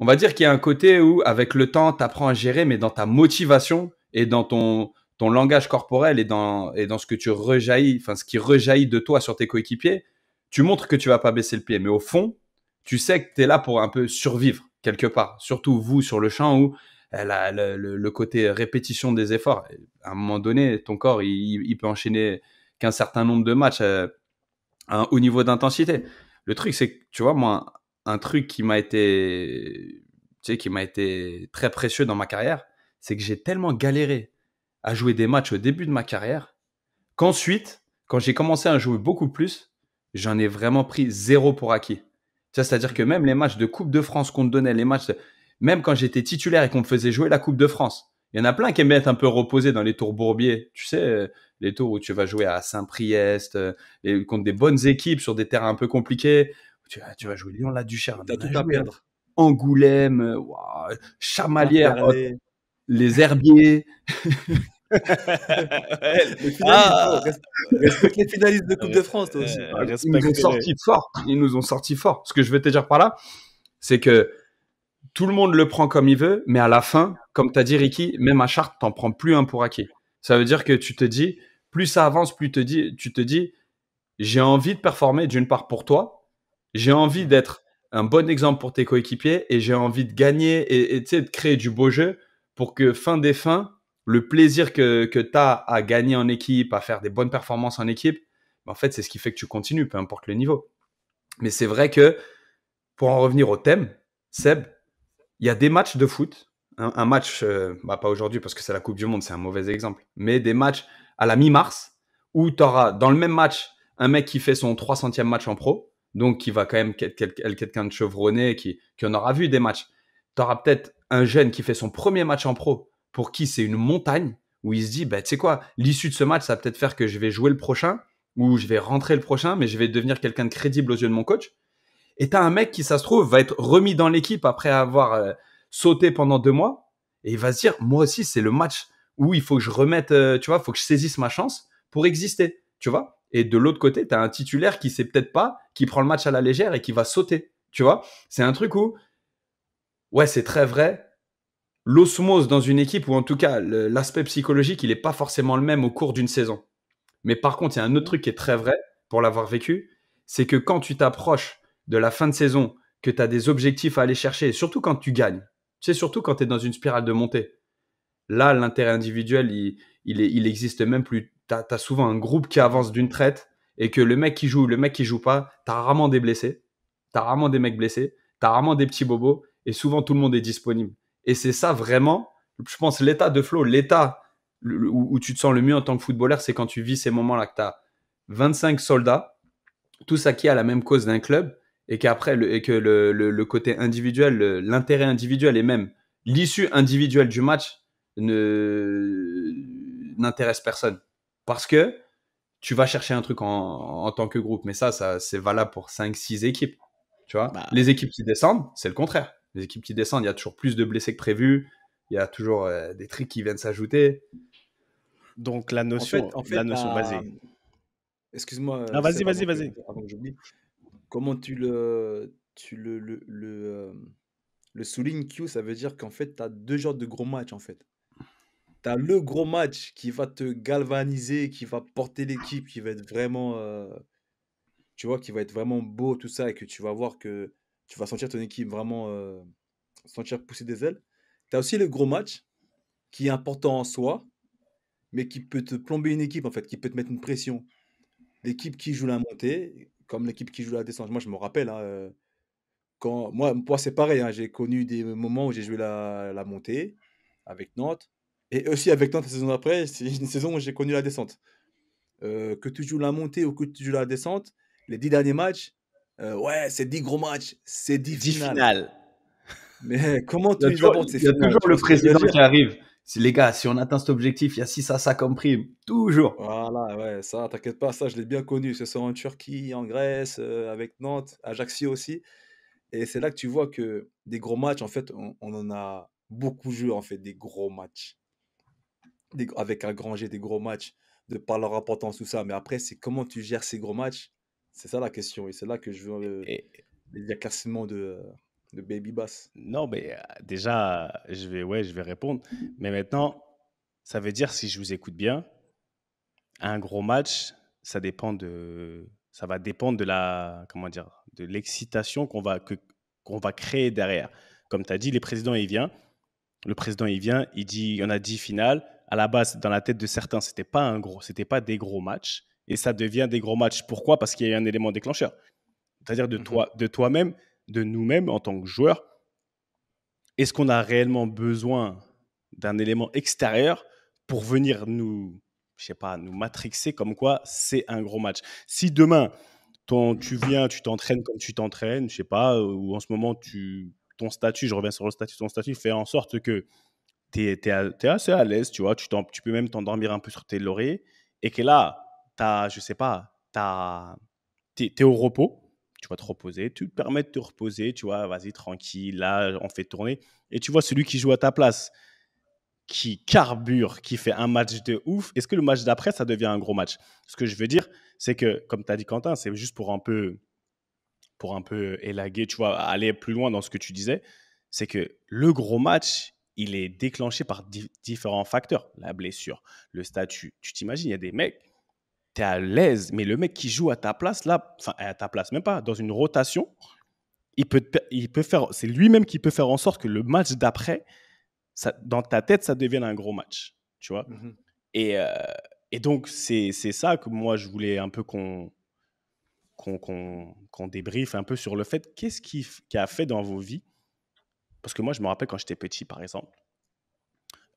on va dire qu'il y a un côté où, avec le temps, tu apprends à gérer, mais dans ta motivation et dans ton, ton langage corporel et dans, et dans ce que tu rejaillis, enfin, ce qui rejaillit de toi sur tes coéquipiers, tu montres que tu vas pas baisser le pied. Mais au fond, tu sais que tu es là pour un peu survivre quelque part, surtout vous sur le champ où euh, le, le, côté répétition des efforts, à un moment donné, ton corps, il, il peut enchaîner qu'un certain nombre de matchs euh, à un niveau d'intensité. Le truc, c'est que, tu vois, moi, un truc qui m'a été, qui m'a été très précieux dans ma carrière, c'est que j'ai tellement galéré à jouer des matchs au début de ma carrière qu'ensuite, quand j'ai commencé à jouer beaucoup plus, j'en ai vraiment pris zéro pour acquis. C'est-à-dire que mmh. même les matchs de Coupe de France qu'on me donnait, les matchs, même quand j'étais titulaire et qu'on me faisait jouer la Coupe de France, il y en a plein qui aiment être un peu reposés dans les tours bourbiers, tu sais, les tours où tu vas jouer à Saint-Priest, euh, contre des bonnes équipes sur des terrains un peu compliqués, tu vas, jouer Lyon, la Duchère. tout à hein. perdre. Angoulême, euh, Chamalière les Herbiers. Ah. Oh, les finalistes de Coupe de France, toi aussi. Ils nous ont sorti fort. Ils nous ont fort. Ce que je veux te dire par là, c'est que tout le monde le prend comme il veut, mais à la fin, comme tu as dit, Ricky, même à Chartres, t'en prends plus un pour acquis. Ça veut dire que tu te dis, plus ça avance, plus te dis, tu te dis, j'ai envie de performer d'une part pour toi, j'ai envie d'être un bon exemple pour tes coéquipiers et j'ai envie de gagner et, de créer du beau jeu pour que fin des fins, le plaisir que, tu as à gagner en équipe, à faire des bonnes performances en équipe, ben, en fait, c'est ce qui fait que tu continues, peu importe le niveau. Mais c'est vrai que, pour en revenir au thème, Seb, il y a des matchs de foot, hein, un, match, euh, bah, pas aujourd'hui parce que c'est la Coupe du Monde, c'est un mauvais exemple, mais des matchs à la mi-mars où tu auras dans le même match un mec qui fait son 300e match en pro, donc qui va quand même être quelqu'un de chevronné, qui, qui en aura vu des matchs. Tu auras peut-être un jeune qui fait son premier match en pro, pour qui c'est une montagne, où il se dit, bah, tu sais quoi, l'issue de ce match, ça va peut-être faire que je vais jouer le prochain, ou je vais rentrer le prochain, mais je vais devenir quelqu'un de crédible aux yeux de mon coach. Et tu as un mec qui, ça se trouve, va être remis dans l'équipe après avoir euh, sauté pendant deux mois, et il va se dire, moi aussi, c'est le match où il faut que je remette, euh, tu vois, faut que je saisisse ma chance pour exister, tu vois. Et de l'autre côté, tu as un titulaire qui sait peut-être pas, qui prend le match à la légère et qui va sauter. Tu vois C'est un truc où, ouais, c'est très vrai. L'osmose dans une équipe, ou en tout cas l'aspect psychologique, il n'est pas forcément le même au cours d'une saison. Mais par contre, il y a un autre mmh. truc qui est très vrai, pour l'avoir vécu, c'est que quand tu t'approches de la fin de saison, que tu as des objectifs à aller chercher, et surtout quand tu gagnes, tu sais, surtout quand tu es dans une spirale de montée, là, l'intérêt individuel, il, il existe même plus t'as souvent un groupe qui avance d'une traite et que le mec qui joue ou le mec qui joue pas, t'as rarement des blessés, t'as rarement des mecs blessés, t'as rarement des petits bobos et souvent tout le monde est disponible. Et c'est ça vraiment, je pense, l'état de flow, l'état où, tu te sens le mieux en tant que footballeur, c'est quand tu vis ces moments-là que t'as 25 soldats, tous acquis à la même cause d'un club et qu'après et que le, côté individuel, l'intérêt individuel et même l'issue individuelle du match ne n'intéresse personne. Parce que tu vas chercher un truc en, tant que groupe. Mais ça, ça c'est valable pour 5-6 équipes. Tu vois bah Les équipes qui descendent, c'est le contraire. Les équipes qui descendent, il y a toujours plus de blessés que prévu. Il y a toujours euh, des trucs qui viennent s'ajouter. Donc la notion, en fait, la notion, vas-y. Excuse-moi. Ah, vas-y, vas-y, vas-y. Comment tu le, tu le, le, le, euh, le soulignes, Q Ça veut dire qu'en fait, tu as deux genres de gros matchs, en fait tu le gros match qui va te galvaniser, qui va porter l'équipe, qui va être vraiment. Euh, tu vois, qui va être vraiment beau, tout ça, et que tu vas voir que tu vas sentir ton équipe vraiment euh, sentir pousser des ailes. Tu as aussi le gros match qui est important en soi, mais qui peut te plomber une équipe, en fait, qui peut te mettre une pression. L'équipe qui joue la montée, comme l'équipe qui joue la descente. Moi, je me rappelle, hein, euh, quand, moi, c'est pareil, hein, j'ai connu des moments où j'ai joué la montée avec Nantes. Et aussi avec Nantes la saison après c'est une saison où j'ai connu la descente. Euh, que tu joues la montée ou que tu joues la descente, les dix derniers matchs, euh, ouais, c'est dix gros matchs, c'est dix, dix finales. Mais comment tu toujours, ces Il y a toujours le président qui arrive. Les gars, si on atteint cet objectif, il y a six à ça comme prime. Toujours. Voilà, ouais, ça, t'inquiète pas, ça, je l'ai bien connu. Ce sont en Turquie, en Grèce, euh, avec Nantes, Ajaccio aussi. Et c'est là que tu vois que des gros matchs, en fait, on en a beaucoup joué, en fait, des gros matchs avec un grand G, des gros matchs, de par leur importance, tout ça. Mais après, c'est comment tu gères ces gros matchs C'est ça la question. Et c'est là que je veux euh, et... a de, euh, de Baby Bass. Non, mais euh, déjà, je vais, ouais, je vais répondre. Mais maintenant, ça veut dire, si je vous écoute bien, un gros match, ça dépend de. Ça va dépendre de la, comment dire, de l'excitation qu'on va, que, qu'on va créer derrière. Comme tu as dit, les présidents, ils viennent Le président, il vient, il dit, il y en a 10 finales à la base, dans la tête de certains, c'était pas un gros, c'était pas des gros matchs, et ça devient des gros matchs. Pourquoi Parce qu'il y a un élément déclencheur, c'est-à-dire de mmh toi, de toi-même, de nous-mêmes en tant que joueurs. Est-ce qu'on a réellement besoin d'un élément extérieur pour venir nous, je sais pas, nous matrixer comme quoi c'est un gros match Si demain ton, tu viens, tu t'entraînes comme tu t'entraînes, je sais pas, euh, ou en ce moment tu ton statut, je reviens sur le statut, ton statut fait en sorte que tu es, assez à l'aise, tu vois, tu, tu peux même t'endormir un peu sur tes lauriers, et que là, as, je sais pas, tu es, au repos, tu vas te reposer, tu te permets de te reposer, tu vois, vas-y, tranquille, là, on fait tourner, et tu vois celui qui joue à ta place, qui carbure, qui fait un match de ouf, est-ce que le match d'après, ça devient un gros match Ce que je veux dire, c'est que, comme tu as dit Quentin, c'est juste pour un peu pour un peu élaguer, tu vois, aller plus loin dans ce que tu disais, c'est que le gros match, il est déclenché par différents facteurs. La blessure, le statut. Tu t'imagines, il y a des mecs, tu es à l'aise, mais le mec qui joue à ta place, là, enfin, à ta place, même pas, dans une rotation, il peut, il peut faire, c'est lui-même qui peut faire en sorte que le match d'après, dans ta tête, ça devienne un gros match. Tu vois mmh euh, et, donc, c'est ça que moi, je voulais un peu qu'on qu'on débriefe un peu sur le fait qu'est-ce qui a fait dans vos vies parce que moi, je me rappelle quand j'étais petit, par exemple,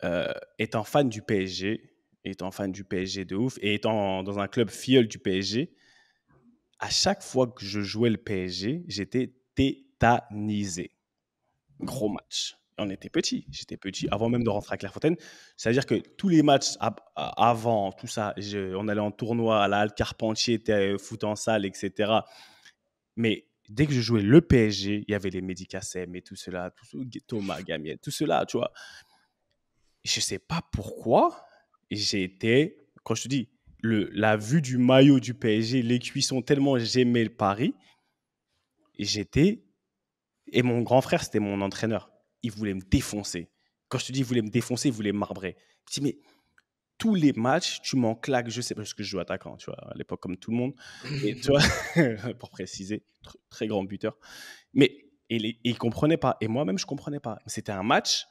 euh, étant fan du PSG, étant fan du PSG de ouf, et étant dans un club filleul du PSG, à chaque fois que je jouais le PSG, j'étais tétanisé. Gros match. On était petit, j'étais petit, avant même de rentrer à Clairefontaine. C'est-à-dire que tous les matchs avant, tout ça, on allait en tournoi à la Halle Carpentier, e, foot en salle, etc. Mais dès que je jouais le PSG, il y avait les médicaments et tout cela, Thomas Gamier, tout cela, tu vois. Je sais pas pourquoi j'étais, quand je te dis, le, la vue du maillot du PSG, les cuissons, tellement j'aimais le Paris, j'étais. Et mon grand frère, c'était mon entraîneur. Il voulait me défoncer. Quand je te dis, il voulait me défoncer, il voulait me marbrer. Je dis, mais tous les matchs, tu m'en claques, je sais pas, parce que je joue attaquant, tu vois, à l'époque, comme tout le monde. Et toi, pour préciser, très grand buteur. Mais il ne comprenait pas. Et moi-même, je comprenais pas. C'était un match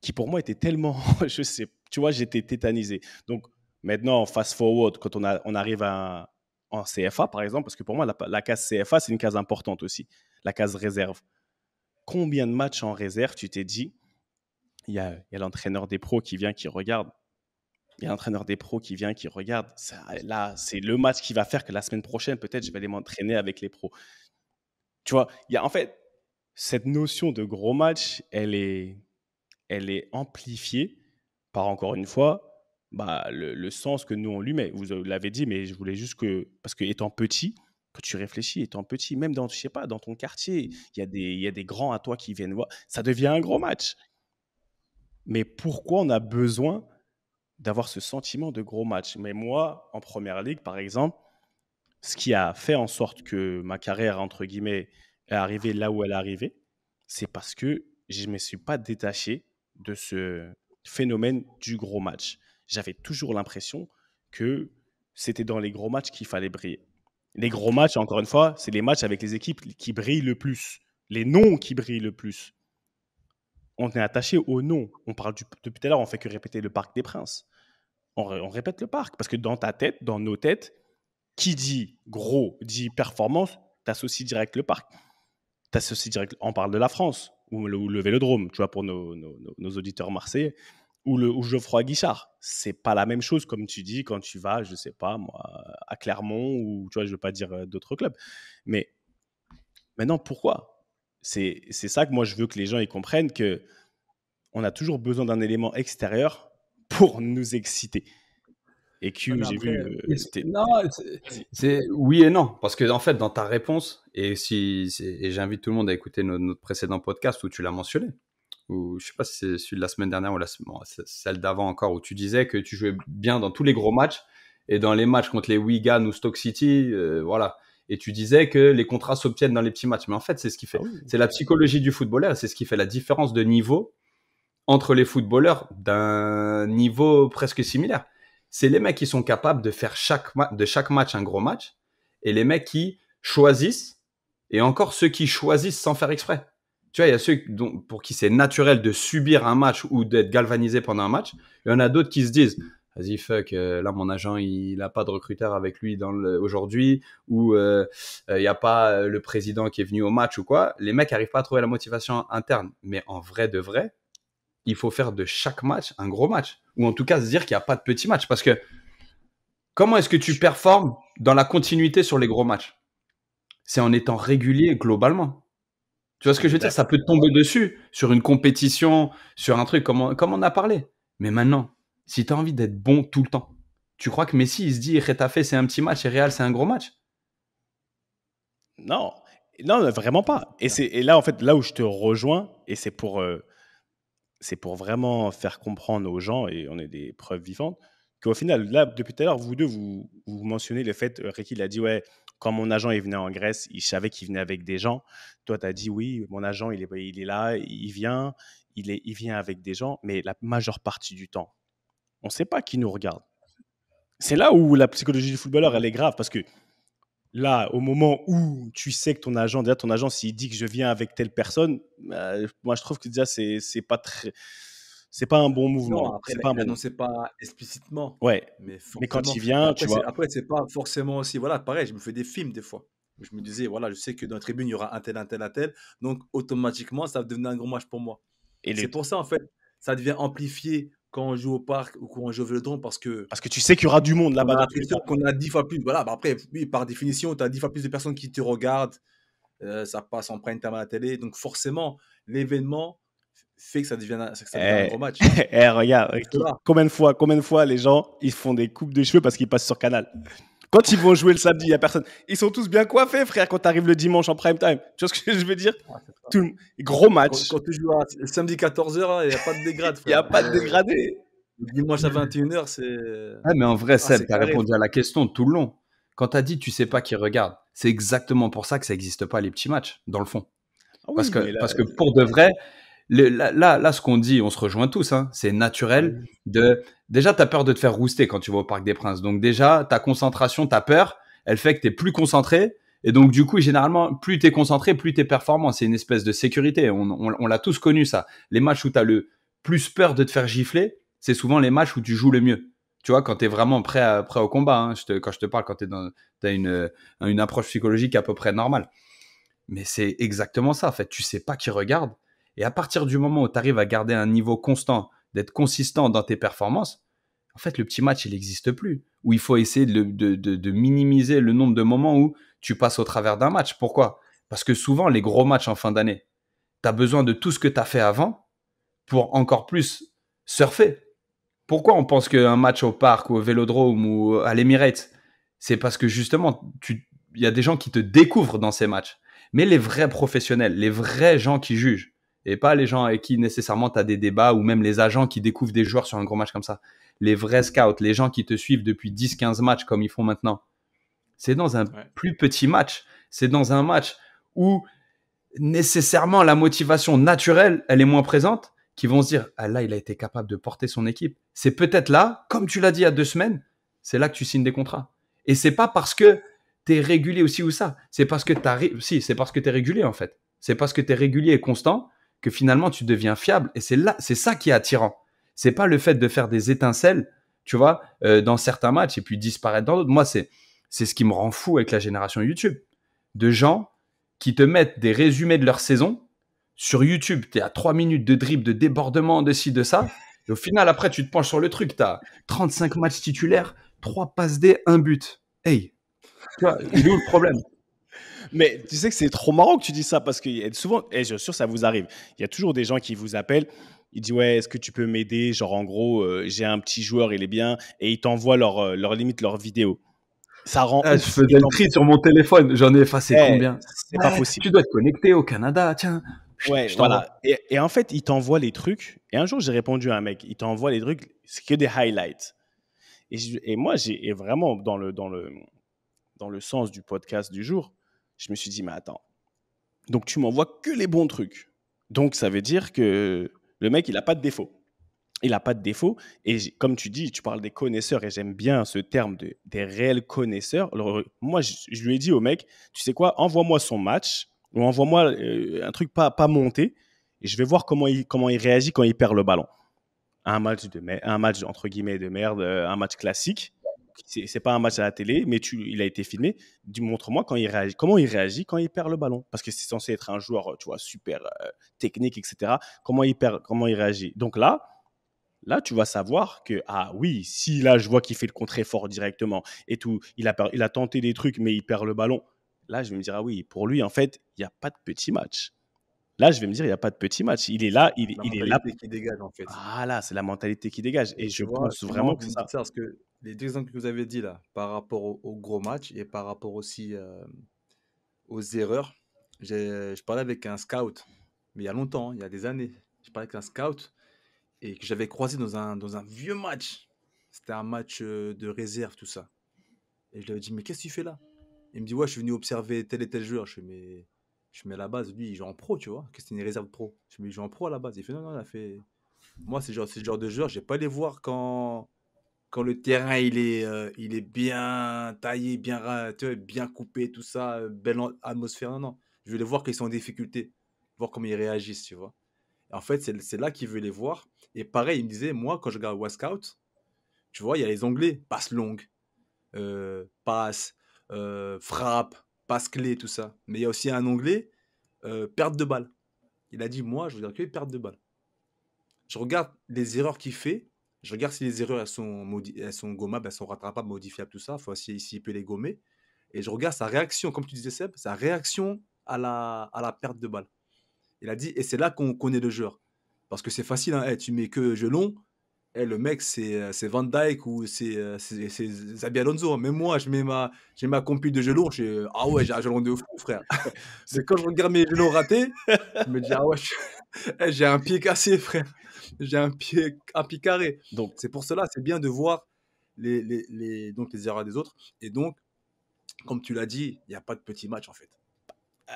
qui, pour moi, était tellement. je sais, tu vois, j'étais tétanisé. Donc, maintenant, fast forward, quand on, a, on arrive à, en CFA, par exemple, parce que pour moi, la, case CFA, c'est une case importante aussi, la case réserve. Combien de matchs en réserve, tu t'es dit, il y a l'entraîneur des pros qui vient, qui regarde, il y a un entraîneur des pros qui vient, qui regarde. là, c'est le match qui va faire que la semaine prochaine, peut-être, je vais aller m'entraîner avec les pros. Tu vois, il y a en fait cette notion de gros match, elle est, elle est amplifiée par encore une fois bah, le, sens que nous on lui met. Vous euh, l'avez dit, mais je voulais juste que parce que étant petit, que tu réfléchis étant petit, même dans, je sais pas, dans ton quartier, il y, a des, y a des grands à toi qui viennent voir, ça devient un gros match. Mais pourquoi on a besoin d'avoir ce sentiment de gros match. Mais moi, en première ligue, par exemple, ce qui a fait en sorte que ma carrière, entre guillemets, est arrivée là où elle est arrivée, c'est parce que je ne me suis pas détaché de ce phénomène du gros match. J'avais toujours l'impression que c'était dans les gros matchs qu'il fallait briller. Les gros matchs, encore une fois, c'est les matchs avec les équipes qui brillent le plus, les noms qui brillent le plus. On est attaché au nom On parle du, depuis tout à l'heure, on fait que répéter le Parc des Princes on, répète le parc. Parce que dans ta tête, dans nos têtes, qui dit gros, dit performance, t'associes direct le parc. T'associes direct, on parle de la France, ou le, le vélodrome, tu vois, pour nos, auditeurs marseillais, ou, le, Geoffroy Guichard. C'est pas la même chose, comme tu dis, quand tu vas, je sais pas, moi, à Clermont, ou tu vois, je veux pas dire euh, d'autres clubs. Mais maintenant, pourquoi C'est ça que moi, je veux que les gens y comprennent que on a toujours besoin d'un élément extérieur pour nous exciter. Et que j'ai vu. Euh, non, c'est oui et non, parce que en fait, dans ta réponse, et si et j'invite tout le monde à écouter notre, précédent podcast où tu l'as mentionné, ou je sais pas si c'est celui de la semaine dernière ou la, celle d'avant encore, où tu disais que tu jouais bien dans tous les gros matchs et dans les matchs contre les Wigan ou Stock City, euh, voilà. Et tu disais que les contrats s'obtiennent dans les petits matchs, mais en fait, c'est ce qui fait, ah c'est la psychologie du footballeur, c'est ce qui fait la différence de niveau entre les footballeurs d'un niveau presque similaire. C'est les mecs qui sont capables de faire chaque de chaque match un gros match et les mecs qui choisissent et encore ceux qui choisissent sans faire exprès. Tu vois, il y a ceux dont, pour qui c'est naturel de subir un match ou d'être galvanisé pendant un match. Il y en a d'autres qui se disent Vas-y, fuck, euh, là, mon agent, il n'a pas de recruteur avec lui aujourd'hui, ou euh, euh, il n'y a pas le président qui est venu au match ou quoi. Les mecs n'arrivent pas à trouver la motivation interne. Mais en vrai de vrai, il faut faire de chaque match un gros match. Ou en tout cas se dire qu'il n'y a pas de petit match. Parce que comment est-ce que tu performes dans la continuité sur les gros matchs C'est en étant régulier globalement. Tu vois ce que je veux dire Ça peut tomber dessus sur une compétition, sur un truc comme on, on a parlé. Mais maintenant, si tu as envie d'être bon tout le temps, tu crois que Messi, il se dit Retafe, c'est un petit match et Real, c'est un gros match Non, non, vraiment pas. Et, là, en fait, là où je te rejoins, et c'est pour euh, c'est pour vraiment faire comprendre aux gens, et on est des preuves vivantes, qu'au final, là, depuis tout à l'heure, vous deux, vous, vous mentionnez le fait, euh, Ricky a dit, ouais, quand mon agent, est venu en Grèce, il savait qu'il venait avec des gens. Toi, tu as dit, oui, mon agent, il est, il est là, il vient, il, est, il vient avec des gens, mais la majeure partie du temps, on ne sait pas qui nous regarde. C'est là où la psychologie du footballeur, elle est grave, parce que Là, au moment où tu sais que ton agent, déjà ton agent, s'il dit que je viens avec telle personne, bah, moi je trouve que déjà c'est pas très, c'est pas un bon mouvement. Non, après, pas pas explicitement. Ouais. Mais, quand il vient, après, tu vois. Après, c'est pas forcément aussi. Voilà, pareil, je me fais des films des fois. Je me disais, voilà, je sais que dans la tribune, il y aura un tel, un tel, un tel. Donc, automatiquement, ça devenait un gros match pour moi. Et C'est pour ça, en fait, ça devient amplifié quand on joue au parc ou quand on joue au Vélodrome parce que. Parce que tu sais qu'il y aura du monde là-bas. qu'on a dix fois plus. Voilà, bah après, oui, par définition, tu as dix fois plus de personnes qui te regardent. Euh, ça passe en prime à la télé. Donc forcément, l'événement fait que ça devient un eh. gros match. Eh, regarde, combien de, fois, combien de fois les gens ils font des coupes de cheveux parce qu'ils passent sur Canal quand ils vont jouer le samedi, il n'y a personne. Ils sont tous bien coiffés, frère, quand tu arrives le dimanche en prime time. Tu vois ce que je veux dire Tout Gros match. Quand, tu joues le samedi 14h, il n'y a pas de dégradé. Il n'y a pas de dégradé. Dimanche à 21h, c'est. Ah, mais en vrai, ah, Seb, tu as répondu à la question tout le long. Quand tu as dit tu sais pas qui regarde, c'est exactement pour ça que ça n'existe pas les petits matchs, dans le fond. Ah parce, que, parce que euh, pour de vrai, là, là, ce qu'on dit, on se rejoint tous, hein. c'est naturel. De, déjà, tu as peur de te faire rouster quand tu vas au Parc des Princes. Donc déjà, ta concentration, ta peur, elle fait que tu es plus concentré. Et donc, du coup, généralement, plus tu es concentré, plus t'es performant. C'est une espèce de sécurité. On, l'a tous connu, ça. Les matchs où tu as le plus peur de te faire gifler, c'est souvent les matchs où tu joues le mieux. Tu vois, quand tu es vraiment prêt, à, prêt au combat, hein. je quand je te parle, quand tu as une, une approche psychologique à peu près normale. Mais c'est exactement ça. En fait, tu sais pas qui regarde, et à partir du moment où tu arrives à garder un niveau constant, d'être consistant dans tes performances, en fait, le petit match, il n'existe plus. Où il faut essayer de, de, minimiser le nombre de moments où tu passes au travers d'un match. Pourquoi Parce que souvent, les gros matchs en fin d'année, tu as besoin de tout ce que tu as fait avant pour encore plus surfer. Pourquoi on pense qu'un match au parc ou au vélodrome ou à l'Emirates, c'est parce que justement, il y a des gens qui te découvrent dans ces matchs. Mais les vrais professionnels, les vrais gens qui jugent, et pas les gens avec qui nécessairement tu as des débats ou même les agents qui découvrent des joueurs sur un gros match comme ça. Les vrais scouts, les gens qui te suivent depuis 10-15 matchs comme ils font maintenant. C'est dans un plus petit match, c'est dans un match où nécessairement la motivation naturelle, elle est moins présente, qui vont se dire ah là, il a été capable de porter son équipe. C'est peut-être là, comme tu l'as dit il y a deux semaines, c'est là que tu signes des contrats. Et c'est pas parce que tu es régulier aussi ou ça, c'est parce que tu si, c'est parce que tu es régulier en fait. C'est parce que tu es régulier et constant que finalement tu deviens fiable. Et c'est là, c'est ça qui est attirant. C'est pas le fait de faire des étincelles, tu vois, euh, dans certains matchs et puis disparaître dans d'autres. Moi, c'est c'est ce qui me rend fou avec la génération YouTube, de gens qui te mettent des résumés de leur saison sur YouTube. es à 3 minutes de dribble, de débordement, de ci, de ça. Et au final, après, tu te penches sur le truc. as 35 matchs titulaires, 3 passes D, un but. Hey, tu vois, où le problème mais tu sais que c'est trop marrant que tu dis ça parce que souvent, et je suis sûr, ça vous arrive. Il y a toujours des gens qui vous appellent. Ils disent ouais, est-ce que tu peux m'aider Genre en gros, euh, j'ai un petit joueur, il est bien, et ils t'envoient leur, euh, leur limite leur vidéo. Ça rend. Ah, je faisais le tri sur mon téléphone, j'en ai effacé eh, combien C'est pas possible. Tu dois te connecter au Canada, tiens. Ouais, voilà. Et, en fait, il t'envoie les trucs. Et un jour, j'ai répondu à un mec, il t'envoie les trucs, c'est que des highlights. Et, et moi, j'ai vraiment, dans le, dans, le, dans le sens du podcast du jour, je me suis dit, mais attends. Donc, tu m'envoies que les bons trucs. Donc, ça veut dire que le mec, il n'a pas de défaut. Il n'a pas de défaut. Et comme tu dis, tu parles des connaisseurs, et j'aime bien ce terme de, des réels connaisseurs. Alors, moi, je, lui ai dit au mec, tu sais quoi, envoie-moi son match, ou envoie-moi euh, un truc pas, pas monté, et je vais voir comment il, comment il réagit quand il perd le ballon. Un match, de, un match entre guillemets de merde, euh, un match classique c'est pas un match à la télé, mais tu, il a été filmé. Montre-moi quand il réagit, comment il réagit quand il perd le ballon, parce que c'est censé être un joueur, tu vois, super euh, technique, etc. Comment il perd, comment il réagit. Donc là, là, tu vas savoir que, ah oui, si là, je vois qu'il fait le contre-effort directement et tout, il a, il a tenté des trucs, mais il perd le ballon. Là, je vais me dire, ah oui, pour lui, en fait, il n'y a pas de petit match. Là, je vais me dire, il n'y a pas de petit match. Il est là, il, est là. C'est qui dégage, en fait. Ah là, c'est la mentalité qui dégage. Et, je vois, pense vraiment que ça. les deux exemples que vous avez dit là, par rapport au, gros match et par rapport aussi euh, aux erreurs, je parlais avec un scout, mais il y a longtemps, il y a des années. Je parlais avec un scout et que j'avais croisé dans un, dans un vieux match. C'était un match euh, de réserve, tout ça. Et je lui avais dit, mais qu'est-ce que tu fais là Il me dit, ouais, je suis venu observer tel et tel joueur. Je fais, mais je mets la base, lui, il joue en pro, tu vois, que c'est une réserve pro. Je mets, il joue en pro à la base. Il fait non, non, il a fait. Moi, c'est genre, ce genre de joueur, je vais pas les voir quand, quand le terrain il est, euh, il est bien taillé, bien, tu bien coupé, tout ça, belle atmosphère. Non, non. Je vais les voir qu'ils sont en difficulté, voir comment ils réagissent, tu vois. en fait, c'est là qu'il veut les voir. Et pareil, il me disait, moi, quand je regarde scout, tu vois, il y a les anglais, passe longue, euh, passe, euh, frappe, passe clé, tout ça. Mais il y a aussi un onglet euh, perte de balle. Il a dit moi, je regarde que perte de balle. Je regarde les erreurs qu'il fait. Je regarde si les erreurs elles sont, elles sont gommables, elles sont rattrapables, modifiables, tout ça. Faut s'il il peut les gommer. Et je regarde sa réaction, comme tu disais Seb, sa réaction à la, perte de balle. Il a dit, et c'est là qu'on connaît le joueur. Parce que c'est facile, hein. eh, tu mets que je long, eh, le mec, euh, c'est Van Dyke ou c'est Zabi euh, Alonso. Hein. Mais moi, je mets ma, j'ai ma compil de jeu lourd. ah ouais, j'ai un jeu de fou, frère. c'est quand je regarde mes jeux ratés, je me dis, ah ouais, eh, j'ai un pied cassé, frère. J'ai un pied, un pied carré. Donc, c'est pour cela, c'est bien de voir les, les, les, donc les erreurs des autres. Et donc, comme tu l'as dit, il n'y a pas de petit match, en fait.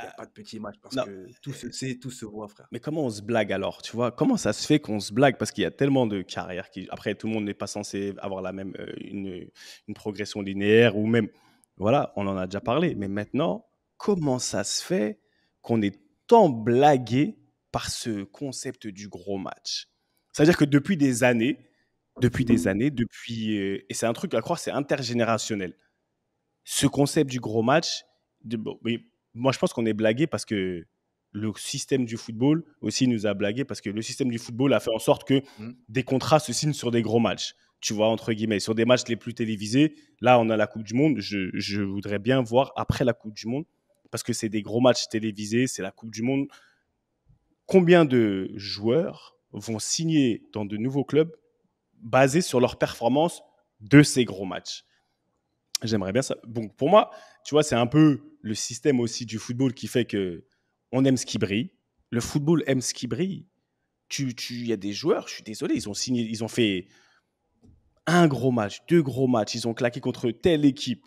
Euh, pas de petit match parce que tout se sait, tout se voit, frère. Mais comment on se blague alors Tu vois, comment ça se fait qu'on se blague Parce qu'il y a tellement de carrières qui. Après, tout le monde n'est pas censé avoir la même. Euh, une, progression linéaire ou même. Voilà, on en a déjà parlé. Mais maintenant, comment ça se fait qu'on est tant blagué par ce concept du gros match C'est-à-dire que depuis des années, depuis des années, depuis. Euh, et c'est un truc à croire, c'est intergénérationnel. Ce concept du gros match. De, bon, moi, je pense qu'on est blagué parce que le système du football aussi nous a blagué parce que le système du football a fait en sorte que mmh. des contrats se signent sur des gros matchs. Tu vois, entre guillemets, sur des matchs les plus télévisés. Là, on a la Coupe du Monde. Je, je voudrais bien voir après la Coupe du Monde parce que c'est des gros matchs télévisés, c'est la Coupe du Monde. Combien de joueurs vont signer dans de nouveaux clubs basés sur leur performance de ces gros matchs J'aimerais bien ça. Bon, pour moi, tu vois, c'est un peu le système aussi du football qui fait que on aime ce qui brille. Le football aime ce qui brille. Tu, tu, y a des joueurs, je suis désolé, ils ont signé, ils ont fait un gros match, deux gros matchs, ils ont claqué contre telle équipe.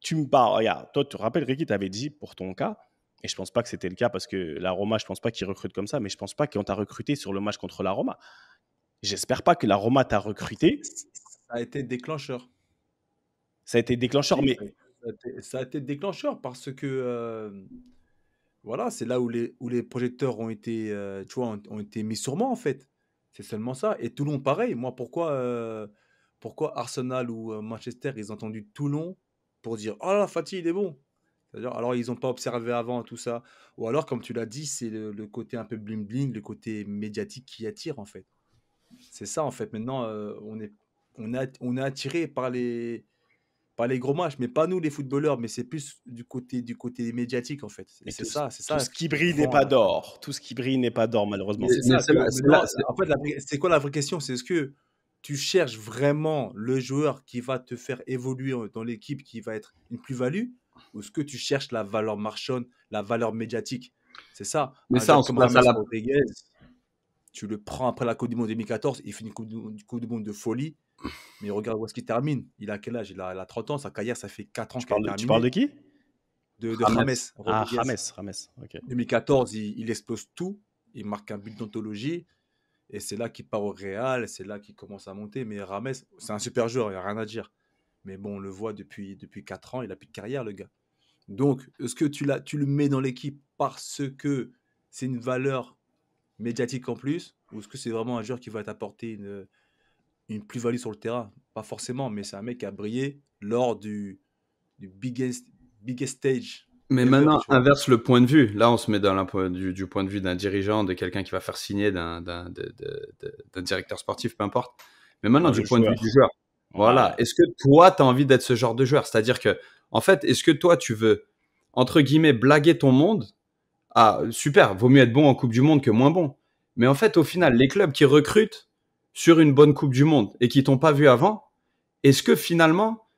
Tu me parles, regarde, toi, tu te rappelles, Ricky, t'avait dit pour ton cas, et je pense pas que c'était le cas parce que la Roma, je pense pas qu'ils recrutent comme ça, mais je pense pas qu'on t'a recruté sur le match contre la Roma. J'espère pas que la Roma t'a recruté. Ça a été déclencheur. Ça a été déclencheur, mais. Ça a été déclencheur parce que. Euh, voilà, c'est là où les, où les projecteurs ont été, euh, tu ont, été mis sur moi, en fait. C'est seulement ça. Et Toulon, pareil. Moi, pourquoi, euh, pourquoi Arsenal ou Manchester, ils ont entendu Toulon pour dire Oh la fatigue, il est bon alors, ils n'ont pas observé avant tout ça. Ou alors, comme tu l'as dit, c'est le, côté un peu bling-bling, le côté médiatique qui attire, en fait. C'est ça, en fait. Maintenant, on, est, on, a, on est attiré par les, pas les gros matchs, mais pas nous les footballeurs, mais c'est plus du côté du côté médiatique en fait. Et c'est ça, c'est ça. Tout ce qui brille n'est pas d'or. Tout ce qui brille n'est pas d'or malheureusement. En fait, c'est quoi la vraie question C'est est-ce que tu cherches vraiment le joueur qui va te faire évoluer dans l'équipe, qui va être une plus-value, ou est-ce que tu cherches la valeur marchande, la valeur médiatique C'est ça. Mais ça, on se passe à la tu le prends après la Coupe du Monde 2014, il fait une Coupe du Monde de folie mais regarde où est-ce qu'il termine. Il a quel âge il a, 30 ans. Sa carrière, ça fait 4 ans qu'il termine. Tu parles de qui De, Rames. Ah, Rames. 2014, il, explose tout. Il marque un but d'anthologie. Et c'est là qu'il part au Real. C'est là qu'il commence à monter. Mais Rames, c'est un super joueur. Il n'y a rien à dire. Mais bon, on le voit depuis, depuis 4 ans. Il n'a plus de carrière, le gars. Donc, est-ce que tu, tu le mets dans l'équipe parce que c'est une valeur médiatique en plus Ou est-ce que c'est vraiment un joueur qui va t'apporter une une plus-value sur le terrain. Pas forcément, mais c'est un mec qui a brillé lors du, du biggest, stage mais maintenant, inverse le point de vue. Là, on se met dans du, du point de vue d'un dirigeant, de quelqu'un qui va faire signer, d'un directeur sportif, peu importe. Mais maintenant, du, point de vue du joueur. Voilà. Est-ce que toi, tu as envie d'être ce genre de joueur C'est-à-dire que, en fait, est-ce que toi, tu veux, entre guillemets, blaguer ton monde Ah, super, vaut mieux être bon en Coupe du Monde que moins bon. Mais en fait, au final, les clubs qui recrutent, sur une bonne Coupe du Monde et qui t'ont pas vu avant, est-ce que finalement,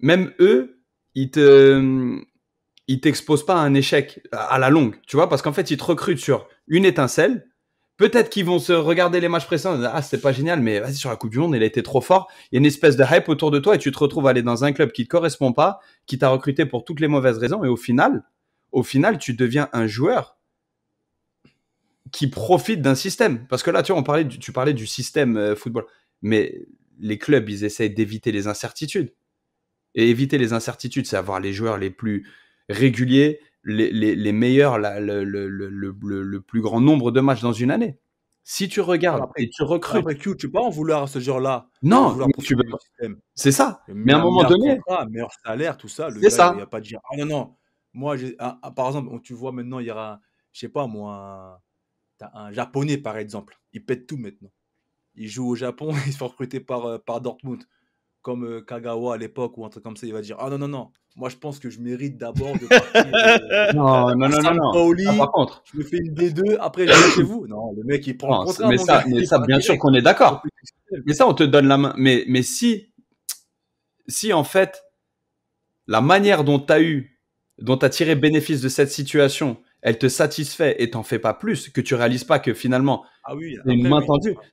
même eux, ils te, t'exposent pas à un échec à la longue, tu vois, parce qu'en fait, ils te recrutent sur une étincelle. Peut-être qu'ils vont se regarder les matchs précédents. Ah, c'était pas génial, mais vas-y, sur la Coupe du Monde, elle a été trop fort. Il y a une espèce de hype autour de toi et tu te retrouves à aller dans un club qui te correspond pas, qui t'a recruté pour toutes les mauvaises raisons. Et au final, au final, tu deviens un joueur qui profitent d'un système. Parce que là, tu tu parlais du système euh, football. Mais les clubs, ils essayent d'éviter les incertitudes. Et éviter les incertitudes, c'est avoir les joueurs les plus réguliers, les, meilleurs, le, plus grand nombre de matchs dans une année. Si tu regardes et tu recrutes. Après, tu peux pas en vouloir à ce genre-là. Non, tu veux C'est ça. Mais à un moment donné. meilleur salaire, tout ça. Il n'y a pas de dire. Ah, non, non. Moi, ah, ah, par exemple, tu vois maintenant, il y aura, je sais pas moi, un japonais, par exemple. Il pète tout maintenant. Il joue au Japon, il se fait recruter par, euh, par Dortmund. Comme euh, Kagawa à l'époque ou un truc comme ça, il va dire Ah non, non, non, moi je pense que je mérite d'abord de partir. Euh, non, non, non, non, ah, par contre. Je me fais une D2, après je vais chez vous. Non, le mec il prend non, Mais ça, bien sûr qu'on est d'accord. Mais ça, on te donne la main. Mais, mais si, si en fait, la manière dont tu as eu, dont tu as tiré bénéfice de cette situation, elle te satisfait et t'en fais pas plus, que tu réalises pas que finalement, ah oui, une main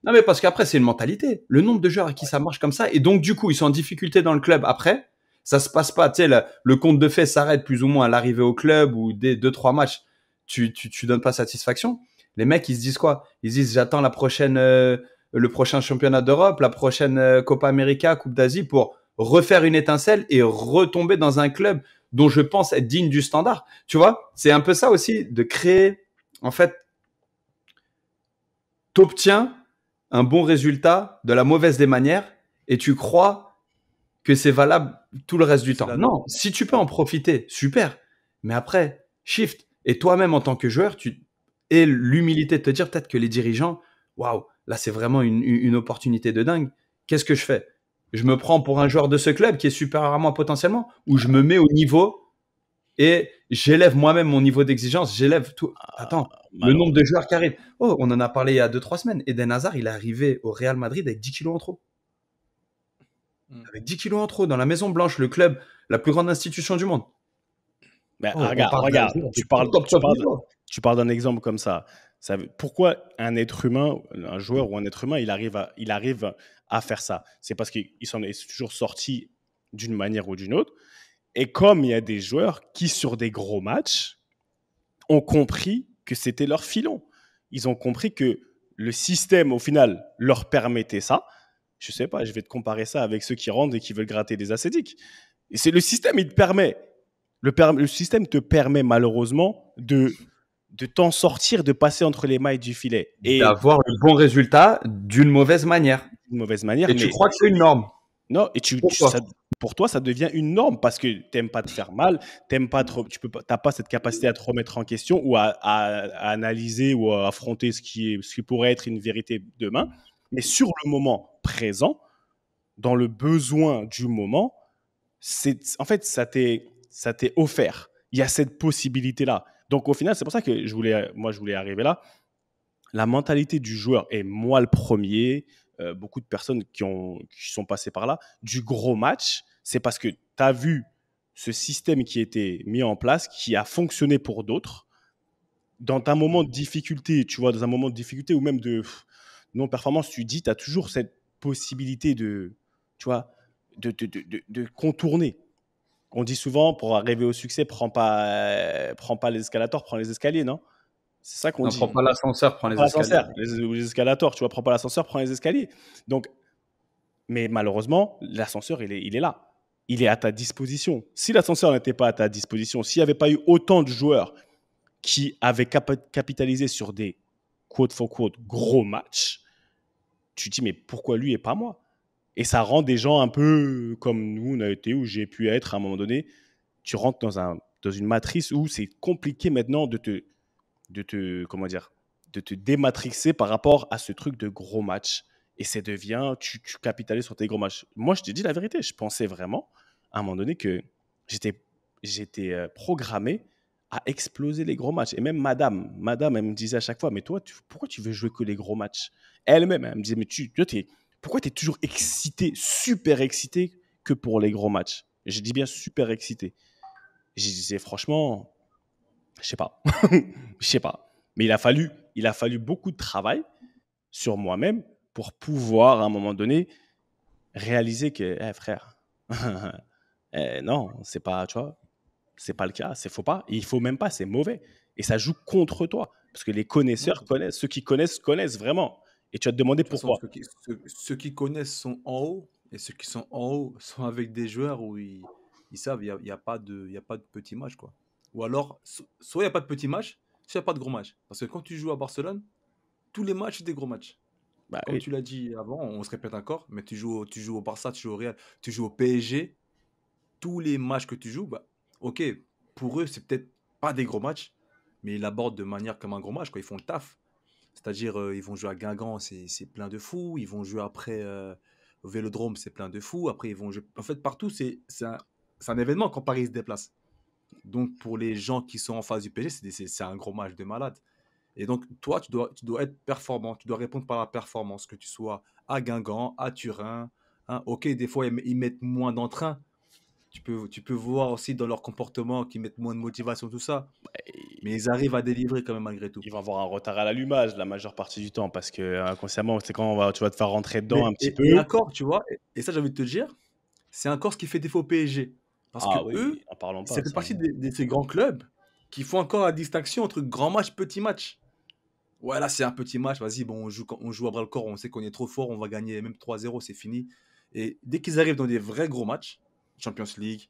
Non, mais parce qu'après, c'est une mentalité. Le nombre de joueurs à qui ça marche comme ça, et donc, du coup, ils sont en difficulté dans le club après, ça se passe pas, tu sais, le, compte de fait s'arrête plus ou moins à l'arrivée au club ou dès deux, trois matchs, tu, tu, tu, donnes pas satisfaction. Les mecs, ils se disent quoi? Ils disent, j'attends la prochaine, euh, le prochain championnat d'Europe, la prochaine euh, Copa América, Coupe d'Asie pour refaire une étincelle et retomber dans un club dont je pense être digne du standard. Tu vois, c'est un peu ça aussi, de créer, en fait, t'obtiens un bon résultat de la mauvaise des manières et tu crois que c'est valable tout le reste du temps. Non, si tu peux en profiter, super. Mais après, shift. Et toi-même en tant que joueur, tu as l'humilité de te dire peut-être que les dirigeants, waouh, là c'est vraiment une opportunité de dingue. Qu'est-ce que je fais je me prends pour un joueur de ce club qui est supérieur à moi potentiellement, ou je me mets au niveau et j'élève moi-même mon niveau d'exigence, j'élève tout. Ah, Attends, le nombre de joueurs qui arrivent. Oh, on en a parlé il y a 2-3 semaines. Eden Hazard, il est arrivé au Real Madrid avec 10 kilos en trop. Hmm. Avec 10 kilos en trop dans la Maison Blanche, le club, la plus grande institution du monde. Mais oh, regarde, regarde, tu parles, tu parles, d'un exemple comme ça. ça. Pourquoi un être humain, un joueur ou un être humain, il arrive à, il arrive à faire ça. C'est parce qu'ils sont toujours sortis d'une manière ou d'une autre. Et comme il y a des joueurs qui, sur des gros matchs, ont compris que c'était leur filon. Ils ont compris que le système, au final, leur permettait ça. Je sais pas, je vais te comparer ça avec ceux qui rentrent et qui veulent gratter des ascétiques. Et c'est le système, il te permet. Le, système te permet malheureusement de de t'en sortir, de passer entre les mailles du filet. Et d'avoir le bon résultat d'une mauvaise manière de mauvaise manière. Et tu crois que c'est une norme Non, et tu, pour toi, ça devient une norme parce que t'aimes pas te faire mal, pas tu peux pas, pas cette capacité à te remettre en question ou à, analyser ou à affronter ce qui est, ce qui pourrait être une vérité demain. Mais sur le moment présent, dans le besoin du moment, c'est, en fait, ça t'est, ça offert. Il y a cette possibilité là. Donc au final, c'est pour ça que je voulais, moi, je voulais arriver là. La mentalité du joueur est moi le premier, euh, beaucoup de personnes qui, ont, sont passées par là, du gros match, c'est parce que tu as vu ce système qui était mis en place, qui a fonctionné pour d'autres, dans un moment de difficulté, tu vois, dans un moment de difficulté ou même de non-performance, tu dis, tu as toujours cette possibilité de, tu vois, de, de, contourner. On dit souvent, pour arriver au succès, prends pas, prends pas les escalators, prends les escaliers, non c'est ça qu'on dit. Prends pas l'ascenseur, prends les escaliers. Les, escalators, tu vois, prends pas l'ascenseur, prends les escaliers. Donc, mais malheureusement, l'ascenseur, il est, il est là. Il est à ta disposition. Si l'ascenseur n'était pas à ta disposition, s'il n'y avait pas eu autant de joueurs qui avaient capitalisé sur des quote for quote gros matchs, tu te dis mais pourquoi lui et pas moi Et ça rend des gens un peu comme nous on a été, où j'ai pu être à un moment donné. Tu rentres dans, un, dans une matrice où c'est compliqué maintenant de te de te, comment dire, de te dématrixer par rapport à ce truc de gros match. Et ça devient, tu, tu capitalises sur tes gros matchs. Moi, je te dis la vérité, je pensais vraiment, à un moment donné, que j'étais, j'étais euh, programmé à exploser les gros matchs. Et même madame, madame, elle me disait à chaque fois, mais toi, tu, pourquoi tu veux jouer que les gros matchs Elle-même, elle me disait, mais tu, pourquoi tu es toujours excité, super excité que pour les gros matchs Je dis bien super excité. Je disais, franchement, je sais pas. Je sais pas. Mais il a fallu, il a fallu beaucoup de travail sur moi-même pour pouvoir, à un moment donné, réaliser que, hey, eh, frère, eh, non, c'est pas, tu vois, c'est pas le cas, c'est faux pas. il faut même pas, c'est mauvais. Et ça joue contre toi. Parce que les connaisseurs connaissent, ceux qui connaissent, connaissent vraiment. Et tu as demandé demander pourquoi. Ceux qui, connaissent sont en haut, et ceux qui sont en haut sont avec des joueurs où ils, savent, il n'y a, y a, pas de, y a pas de petit match, quoi. Ou alors, soit il n'y a pas de petits matchs, soit il n'y a pas de gros matchs. Parce que quand tu joues à Barcelone, tous les matchs, c'est des gros matchs. Bah comme tu l'as dit avant, on se répète encore, mais tu joues, tu joues au Barça, tu joues au Real, tu joues au PSG. Tous les matchs que tu joues, bah, ok, pour eux, c'est peut-être pas des gros matchs, mais ils l'abordent de manière comme un gros match. Ils font le taf. C'est-à-dire, euh, ils vont jouer à Guingamp, c'est plein de fous. Ils vont jouer après euh, au Vélodrome, c'est plein de fous. Après, ils vont jouer. En fait, partout, c'est un événement quand Paris se déplace. Donc, pour les gens qui sont en phase du PSG, c'est un gros match de malade. Et donc, toi, tu dois, être performant, tu dois répondre par la performance, que tu sois à Guingamp, à Turin. Hein. Ok, des fois, ils mettent moins d'entrain. Tu peux, tu peux voir aussi dans leur comportement qu'ils mettent moins de motivation, tout ça. Bah, Mais ils arrivent à délivrer quand même malgré tout. Ils vont avoir un retard à l'allumage la majeure partie du temps parce que euh, inconsciemment, c'est quand on va, tu vas te faire rentrer dedans un petit peu. D'accord, tu vois. Et ça, j'ai envie de te dire, c'est un corps qui fait défaut au PSG. Parce ah que eux, pas, partie de, ces grands clubs qui font encore la distinction entre grand match, petit match. Ouais, là, c'est un petit match, vas-y, bon, on joue, on joue à bras le corps, on sait qu'on est trop fort, on va gagner même 3-0, c'est fini. Et dès qu'ils arrivent dans des vrais gros matchs, Champions League,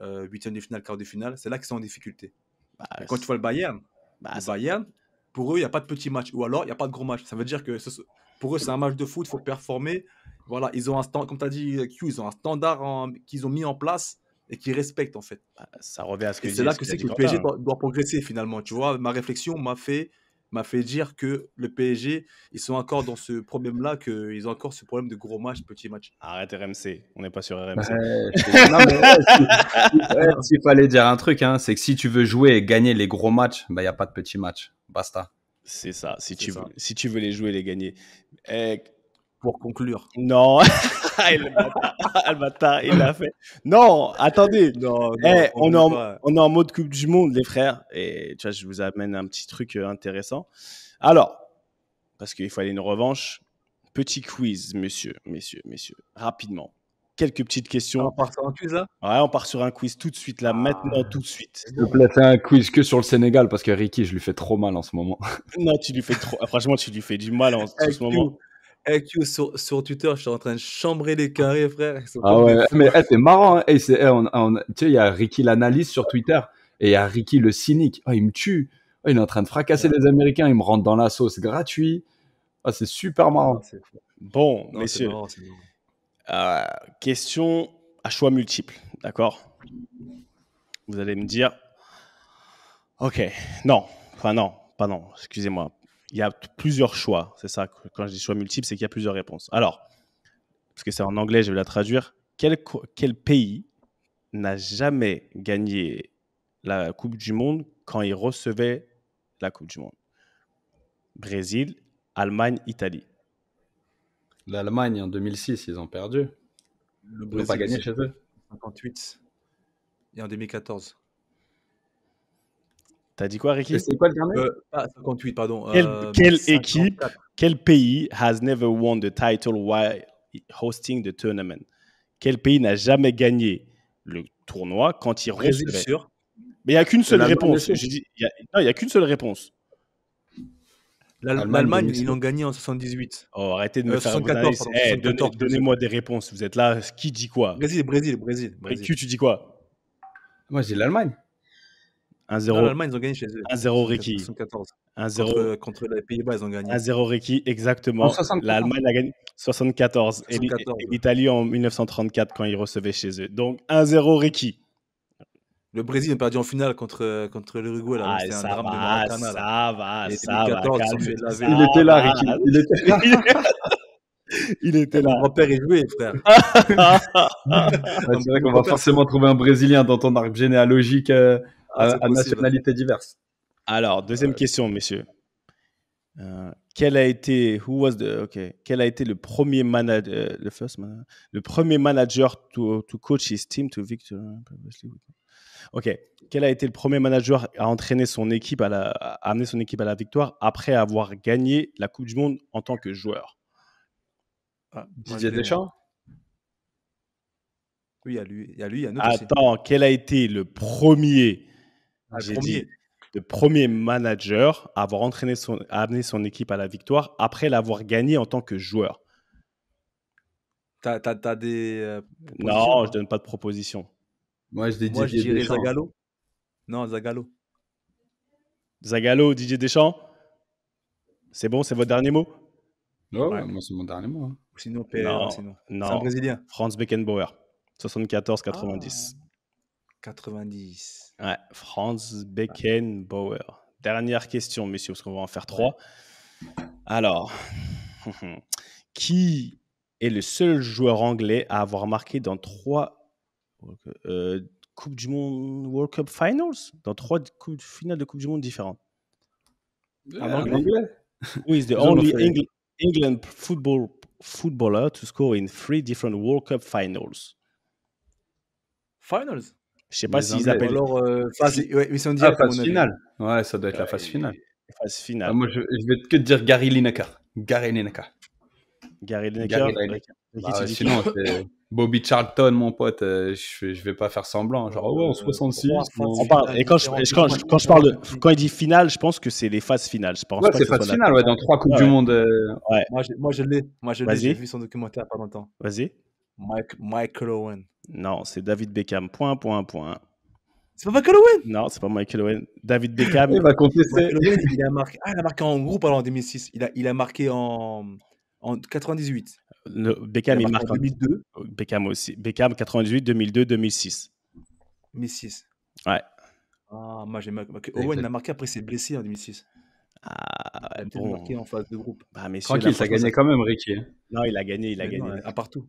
euh, 8 de finale, quart de finale, c'est là qu'ils sont en difficulté. Bah, quand tu vois le Bayern, bah, le Bayern, pour eux, il n'y a pas de petit match, ou alors il n'y a pas de gros match. Ça veut dire que pour eux, c'est un match de foot, il faut performer. Voilà, ils ont un stand, comme tu as dit, ils ont un standard qu'ils ont mis en place et qui respectent en fait. Bah, ça revient à ce que c'est là que c'est que le PSG hein. doit, progresser finalement. Tu vois, ma réflexion m'a fait m'a fait dire que le PSG, ils sont encore dans ce problème-là, qu'ils ont encore ce problème de gros match, petit match. Arrête RMC, on n'est pas sur RMC. Non fallait dire un truc, hein, c'est que si tu veux jouer et gagner les gros matchs, il bah, y n'y a pas de petits matchs. Basta. C'est ça, si tu, Veux, si tu veux les jouer et les gagner. et eh, pour conclure. Non, ah, le ah, il l'a fait. Non, attendez. Non, eh, on, est en, mode Coupe du Monde, les frères. Et tu vois, je vous amène un petit truc euh, intéressant. Alors, parce qu'il faut aller une revanche, petit quiz, messieurs, messieurs, messieurs, rapidement. Quelques petites questions. Ah, on part sur un quiz là Ouais, on part sur un quiz tout de suite là, maintenant, tout de suite. Je te placer un quiz que sur le Sénégal parce que Ricky, je lui fais trop mal en ce moment. non, tu lui fais trop. Franchement, tu lui fais du mal en ce moment sur, sur Twitter, je suis en train de chambrer les ah. carrés, frère. Ah mais eh, c'est marrant. Hein. Eh, eh, tu sais, il y a Ricky l'analyste sur Twitter et il y a Ricky le cynique. Oh, il me tue. Oh, il est en train de fracasser les Américains. Il me rentre dans la sauce gratuit. Ah, c'est super marrant. Bon, messieurs. Euh, question à choix multiple, d'accord Vous allez me dire, ok, non, enfin non, pas non, excusez-moi, il y a plusieurs choix. C'est ça, quand je dis choix multiple, c'est qu'il y a plusieurs réponses. Alors, parce que c'est en anglais, je vais la traduire. Quel, pays n'a jamais gagné la Coupe du Monde quand il recevait la Coupe du Monde Brésil, Allemagne, Italie. L'Allemagne, en 2006, ils ont perdu. Le Brésil, ils pas gagné chez eux. 58. Et en 2014. T'as dit quoi, Ricky C'est quoi le dernier ah, euh, 58, pardon. Euh, quelle, équipe, quel pays has never won the title while hosting the tournament Quel pays n'a jamais gagné le tournoi quand il Brésil, sûr. Mais il n'y a qu'une seule réponse. y a, non, il n'y a qu'une seule réponse. L'Allemagne, ils l'ont gagné en 78. Oh, arrêtez de me euh, faire faire hey, eh, Donnez-moi des réponses. Vous êtes là. Qui dit quoi Brésil, Brésil, Brésil. tu, tu dis quoi Moi, j'ai l'Allemagne. 1-0. L'Allemagne, ils ont gagné chez eux. 1-0 Ricky. 74. 1-0. Contre, euh, contre, les Pays-Bas, ils ont gagné. 1-0 Ricky, exactement. L'Allemagne a gagné 74. 74 et l'Italie en 1934 quand ils recevaient chez eux. Donc 1-0 Ricky. Le Brésil a perdu en finale contre, euh, contre l'Uruguay. Ah, ça, un drame va, de Maracana, ça là. va, et ça 2014, va. ça il va, était là, Ricky. Il était là. Il était là. Mon père est joué, frère. On c'est vrai qu'on va forcément trouver un Brésilien dans ton arbre généalogique. Euh, ah, euh, à, à nationalités diverses. Alors, deuxième euh, question, messieurs. Euh, quel a été who was the, quel a été le premier manager euh, le first le premier manager to, to coach his team to victory Ok, quel a été le premier manager à entraîner son équipe à, la, amener son équipe à la victoire après avoir gagné la Coupe du monde en tant que joueur ah, Didier Deschamps Oui, à lui, a lui, Attends, quel a été le premier dit le premier manager à avoir entraîné son, à son équipe à la victoire après l'avoir gagné en tant que joueur. T'as, as, des. Euh, non, je donne pas de proposition. Moi, je, Moi, je dirais Zagallo. Non, Zagallo. Zagallo, Didier Deschamps C'est bon, c'est votre dernier mot Non, moi c'est mon dernier mot. Hein. Sinon, PR, un Brésilien. Franz Beckenbauer, 74-90. 90. Ouais, Franz Beckenbauer. Dernière question, messieurs, parce qu'on va en faire trois. Alors, qui est le seul joueur anglais à avoir marqué dans trois euh, du Monde World Cup Finals Dans trois finales de Coupe du Monde différentes Un anglais Oui, c'est the only England football, footballer to score in three different World Cup Finals. Finals je sais pas s'ils appellent. Alors, phase, finale. Ouais, ça doit être la phase finale. Phase finale. Ah, moi, je, je, vais que te dire Gary Lineker. Gary Lineker. Gary Lineker. Bah, sinon, Bobby Charlton, mon pote. Euh, je, ne vais pas faire semblant. Genre, ouais, en 66. on parle, et quand je, quand, je, parle quand il dit finale, je pense que c'est les phases finales. Je pense ouais, c'est phase finale, ouais, dans trois Coupes du Monde. Euh, ouais. Moi, je l'ai. Moi, je l'ai. J'ai vu son documentaire pas longtemps. Vas-y. Mike, Michael Owen. Non, c'est David Beckham. Point, point, point. C'est pas Michael Owen Non, c'est pas Michael Owen. David Beckham. il a marqué, ah, a marqué en groupe alors en 2006. Il a, il a marqué en, en 98. Beckham, il, marque en 2002. Beckham aussi. Beckham, 98, 2002, 2006. 2006. Ouais. Ah, moi j'ai marqué. Owen, il a marqué après, s'est blessé en 2006. Ah, il a marqué en phase de groupe. Bah, Tranquille, ça a gagné quand même, Ricky. Non, il a gagné, il a gagné. à partout.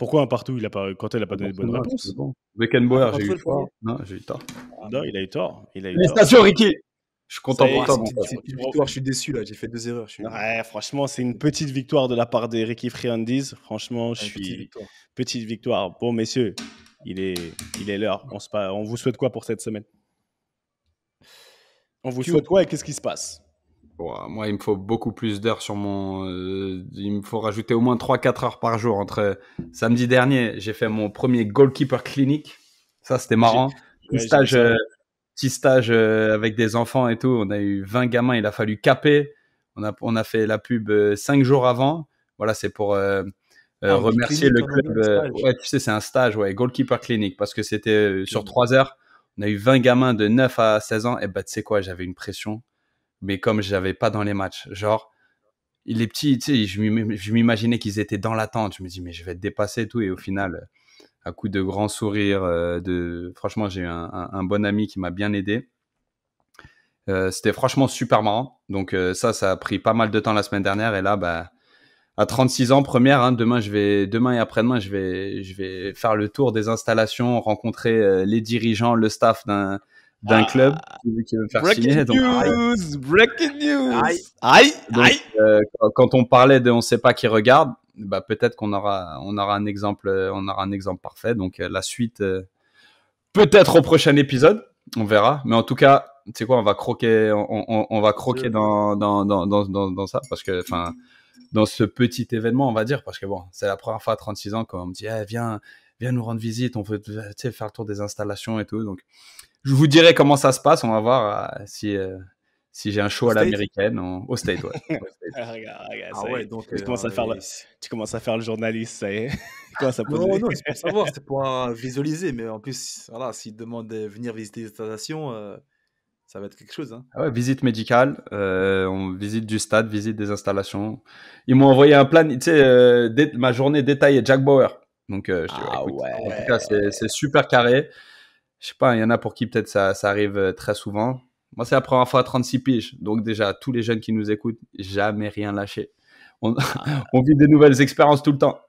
Pourquoi un partout il a Quand elle n'a pas ah donné de bonnes réponses Beckenbauer, j'ai eu tort. Non, j'ai eu tort. Ah. Non, il a eu tort. Il a eu Ricky je suis content pour toi. C'est une petite victoire, je suis déçu là, j'ai fait deux erreurs. ouais, franchement, c'est une petite victoire de la part des Ricky Friandis. Franchement, je suis. Petite victoire. Bon, messieurs, il est il est l'heure. On, se... on vous souhaite quoi pour cette semaine On vous souhaite quoi et qu'est-ce qui se passe euh, moi, il me faut beaucoup plus d'heures sur mon. Euh, il me faut rajouter au moins 3-4 heures par jour. Entre euh, samedi dernier, j'ai fait mon premier goalkeeper clinique. Ça, c'était marrant. Petit stage, petit stage avec des enfants et tout. On a eu 20 gamins. Il a fallu caper. On a, on a fait la pub 5 jours avant. Voilà, c'est pour ah, remercier le club. ouais, tu sais, c'est un stage, ouais, goalkeeper clinique, parce que c'était sur 3 heures. On a eu 20 gamins de 9 à 16 ans. Et eh bah, ben, tu sais quoi, j'avais une pression mais comme je n'avais pas dans les matchs. Genre, les petits, tu sais, je m'imaginais qu'ils étaient dans l'attente. Je me dis, mais je vais être dépassé tout. Et au final, euh, à coup de grands sourires, euh, de... franchement, j'ai eu un, bon ami qui m'a bien aidé. Euh, c'était franchement super marrant. Donc, ça, ça a pris pas mal de temps la semaine dernière. Et là, bah, à 36 ans, première, hein, demain, je vais, demain et après-demain, je vais, je vais faire le tour des installations, rencontrer les dirigeants, le staff d'un d'un ah. club qui veut faire breaking Donc, breaking news. Aïe, aïe, euh, quand on parlait de on sait pas qui regarde, bah peut-être qu'on aura on aura un exemple euh, on aura un exemple parfait. Donc euh, la suite peut-être au prochain épisode, on verra. Mais en tout cas, tu sais quoi, on va croquer on, on, va croquer dans, dans, dans, dans, dans, ça parce que enfin dans ce petit événement, on va dire parce que bon, c'est la première fois à 36 ans qu'on me dit eh, viens viens nous rendre visite, on veut faire le tour des installations et tout. Donc je vous dirai comment ça se passe. On va voir euh, si, euh, si j'ai un show à l'américaine au State. Ouais. tu, commences à faire le... journaliste, ça y est. ça c'est pour savoir, c'est pour euh, visualiser. Mais en plus, voilà, s'il demande de venir visiter les installations, ça va être quelque chose. Hein. Ah visite médicale, on visite du stade, visite des installations. Ils m'ont envoyé un plan, tu sais, ma journée détaillée, Jack Bauer. Donc, ah en tout cas, c'est super carré je sais pas, il y en a pour qui peut-être ça, ça arrive euh, très souvent. Moi, c'est la première fois à 36 piges. Donc, déjà, tous les jeunes qui nous écoutent, jamais rien lâcher. On, ah. vit des nouvelles expériences tout le temps.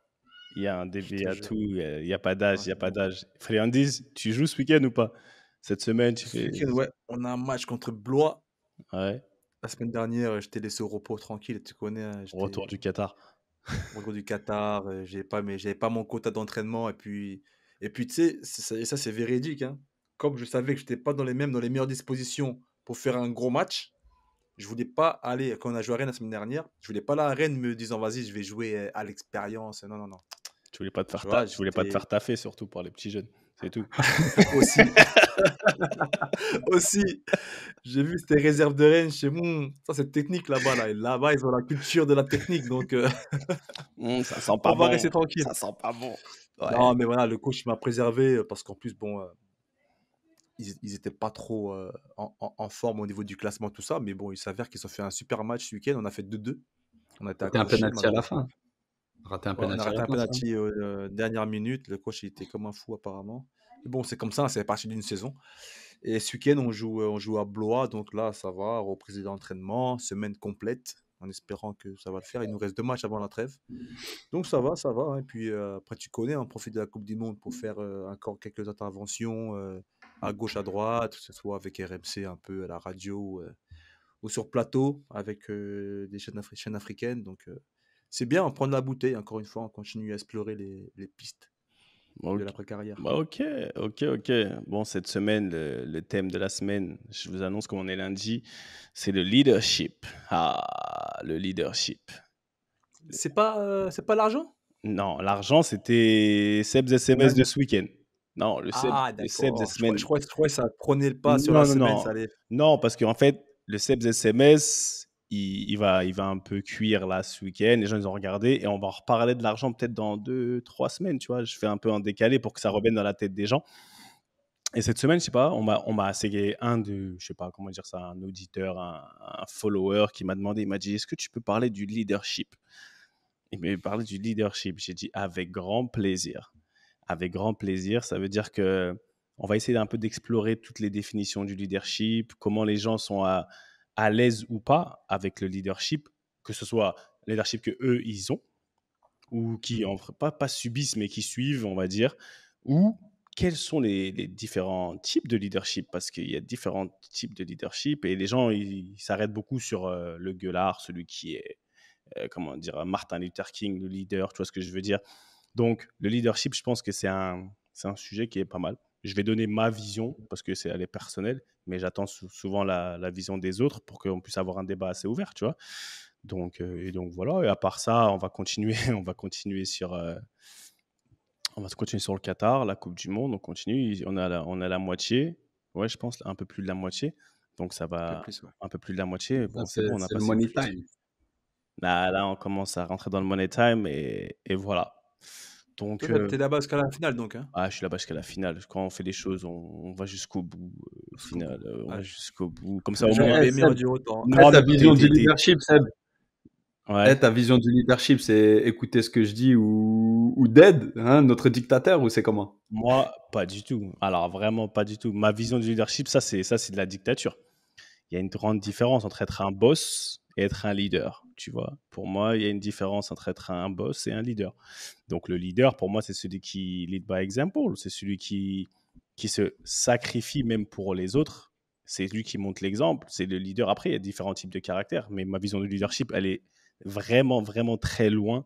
Il y a un débit à tout. Il n'y a, pas d'âge. Il n'y a ah. pas d'âge. Friandise, tu joues ce week-end ou pas Cette semaine, tu fais. ouais. On a un match contre Blois. Ouais. La semaine dernière, je t'ai laissé au repos tranquille. Tu connais. Hein, Retour du Qatar. Retour du Qatar. Euh, j'ai pas, j'avais pas mon quota d'entraînement. Et puis et puis, tu sais, ça, c'est véridique. Hein. Comme je savais que je n'étais pas dans les mêmes, dans les meilleures dispositions pour faire un gros match, je voulais pas aller, quand on a joué à Rennes la semaine dernière, je voulais pas aller à Rennes me disant vas-y, je vais jouer euh, à l'expérience. Non, non, non. Tu voulais pas faire, je voulais pas te faire taffer, surtout pour les petits jeunes. C'est tout. Aussi. Aussi. J'ai vu ces réserves de Rennes chez moi. Ça, c'est technique là-bas. Là. Là-bas, ils ont la culture de la technique. Donc, euh, mmh, ça sent pas on va rester tranquille. Ça sent pas bon. Non, mais voilà, le coach m'a préservé euh, parce qu'en plus, bon, euh, ils n'étaient pas trop euh, en, forme au niveau du classement, tout ça. Mais bon, il s'avère qu'ils ont fait un super match ce week-end. On a fait 2-2. On a raté un penalty à la fin. Raté un penalty. on a raté un penalty dernière minute. Le coach était comme un fou apparemment. bon, c'est comme ça, c'est parti d'une saison. Et ce week-end, on joue, on joue à Blois, donc là, ça va, reprise d'entraînement, semaine complète en espérant que ça va le faire. Il nous reste deux matchs avant la trêve. Donc ça va, ça va. Hein. Et puis euh, après, tu connais, on hein, profite de la Coupe du Monde pour faire euh, encore quelques interventions euh, à gauche, à droite, que ce soit avec RMC un peu à la radio ou sur plateau avec des chaînes, africaines. Donc c'est bien, on hein, prend de la bouteille, encore une fois, on continue à explorer les pistes de carrière bah, ok, ok, ok. Bon, cette semaine, le, thème de la semaine, je vous annonce qu'on est lundi, c'est le leadership. Ah, le leadership. C'est pas, euh, c'est pas l'argent Non, l'argent, c'était Seb's SMS de ce week-end. Non, le Seb, ah, le Seb's SMS. Je, crois, je crois que ça prenait le pas sur la semaine. non, parce qu'en fait, le Seb's SMS, il, va, il va un peu cuire là ce week-end. Les gens, ils ont regardé et on va en reparler de l'argent peut-être dans deux, trois semaines, tu vois. Je fais un peu un décalé pour que ça revienne dans la tête des gens. Et cette semaine, je sais pas, on m'a, on m'a un de, je sais pas comment dire ça, un auditeur, un, follower qui m'a demandé, il m'a dit, est-ce que tu peux parler du leadership Il m'a parlé du leadership. J'ai dit avec grand plaisir. Avec grand plaisir, ça veut dire que on va essayer un peu d'explorer toutes les définitions du leadership, comment les gens sont à, à l'aise ou pas avec le leadership, que ce soit le leadership que eux ils ont ou qui mmh. en pas pas subissent mais qui suivent, on va dire, ou quels sont les, les différents types de leadership parce qu'il y a différents types de leadership et les gens ils s'arrêtent beaucoup sur euh, le gueulard, celui qui est euh, comment dire Martin Luther King, le leader, tu vois ce que je veux dire. Donc le leadership, je pense que c'est un c'est un sujet qui est pas mal. Je vais donner ma vision parce que c'est elle est personnelle mais j'attends souvent la, vision des autres pour qu'on puisse avoir un débat assez ouvert, tu vois. Donc, euh, et donc voilà, et à part ça, on va continuer, on va continuer sur, euh, on va continuer sur le Qatar, la Coupe du Monde, on continue, on a la, on a la moitié, ouais, je pense un peu plus de la moitié, donc ça va un peu plus, de la moitié. c'est bon, le money time. Là, là, on commence à rentrer dans le money time et, et voilà. Donc, euh, t'es là-bas jusqu'à la finale, donc. Hein. ah, je suis là-bas jusqu'à la finale. Quand on fait des choses, on, va jusqu'au bout. Euh, final, euh, on va jusqu'au bout. Comme ça, au moins, les du hein. autant. ta vision du leadership, Seb. Eh, ouais. ta vision du leadership, c'est écouter ce que je dis ou, ou d'aide, hein, notre dictateur, ou c'est comment Moi, pas du tout. Alors, vraiment pas du tout. Ma vision du leadership, ça, c'est ça, c'est de la dictature. Il y a une grande différence entre être un boss être un leader. Tu vois, pour moi, il y a une différence entre être un boss et un leader. Donc, le leader, pour moi, c'est celui qui lead by example, c'est celui qui, qui se sacrifie même pour les autres. C'est lui qui montre l'exemple, c'est le leader. Après, il y a différents types de caractères, mais ma vision du leadership, elle est vraiment, vraiment très loin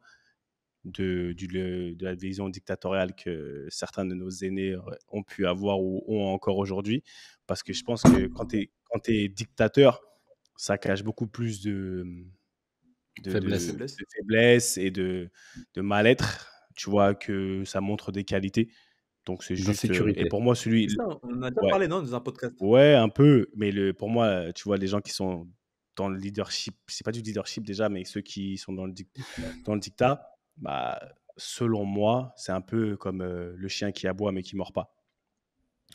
de, de la vision dictatoriale que certains de nos aînés euh, ont pu avoir ou ont encore aujourd'hui. Parce que je pense que quand tu es, es dictateur, ça cache beaucoup plus de, mmh, faiblesse et de, mal-être, tu vois, que ça montre des qualités. Donc c'est juste. Euh, sécurité. Et pour moi, celui. on a déjà parlé, non, dans un podcast. Ouais, un peu. Mais le, pour moi, tu vois, les gens qui sont dans le leadership, c'est pas du leadership déjà, mais ceux qui sont dans le, dans le dictat, bah, selon moi, c'est un peu comme euh, le chien qui aboie mais qui mord pas.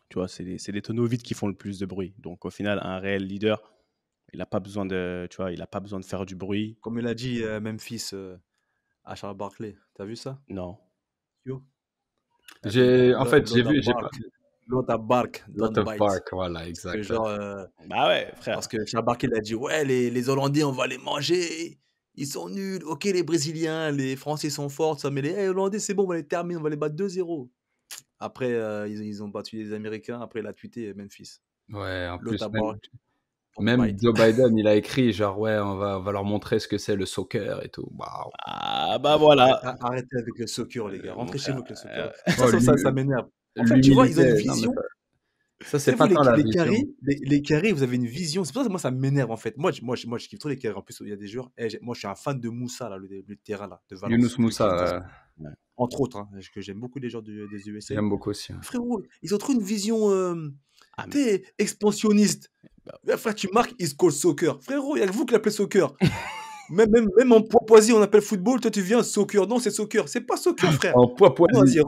Tu vois, c'est les, les tonneaux vides qui font le plus de bruit. Donc au final, un réel leader il n'a pas besoin de, tu vois, il a pas besoin de faire du bruit. Comme il a dit euh, Memphis à euh, Charles Barkley. T'as vu ça Non. Yo. J'ai, en fait, j'ai vu, j'ai pas. Lot of bark, lot of bark, voilà, exactement. Euh, bah ouais, frère. Parce que Charles Barkley il a dit ouais, les, les, Hollandais, on va les manger. Ils sont nuls. Ok, les Brésiliens, les Français sont forts, ça, mais les Hollandais, c'est bon, on va les terminer, on va les battre 2-0. Après, ils, ont battu les Américains. Après, il a tweeté Memphis. Ouais, en plus, même Joe Biden, il a écrit genre ouais, on va, va leur montrer ce que c'est le soccer et tout. Ah bah voilà. Arrêtez avec le soccer les gars, euh, rentrez chez nous avec le soccer. Oh, ça, ça, m'énerve. En fait, tu vois, ils ont une vision. ça, c'est pas tant la les les, carrés, vous avez une vision. C'est pour ça que moi, ça m'énerve en fait. Moi, je, moi, moi, je kiffe trop les carrés. En plus, il y a des joueurs. Eh, moi, je suis un fan de Moussa, là, le, terrain là, de Valence. Yunus Moussa. Entre autres, hein, que j'aime beaucoup les gens de, des USA. J'aime beaucoup aussi. Frérot, ils ont trop une vision euh, ah, expansionniste. Bah, frère, tu marques se call Soccer. Frérot, il y a que vous qui l'appelez soccer. même, même, même en Poipoisie, on appelle football. Toi, tu viens soccer. Non, c'est soccer. C'est pas soccer, frère. En Poipoisie. En,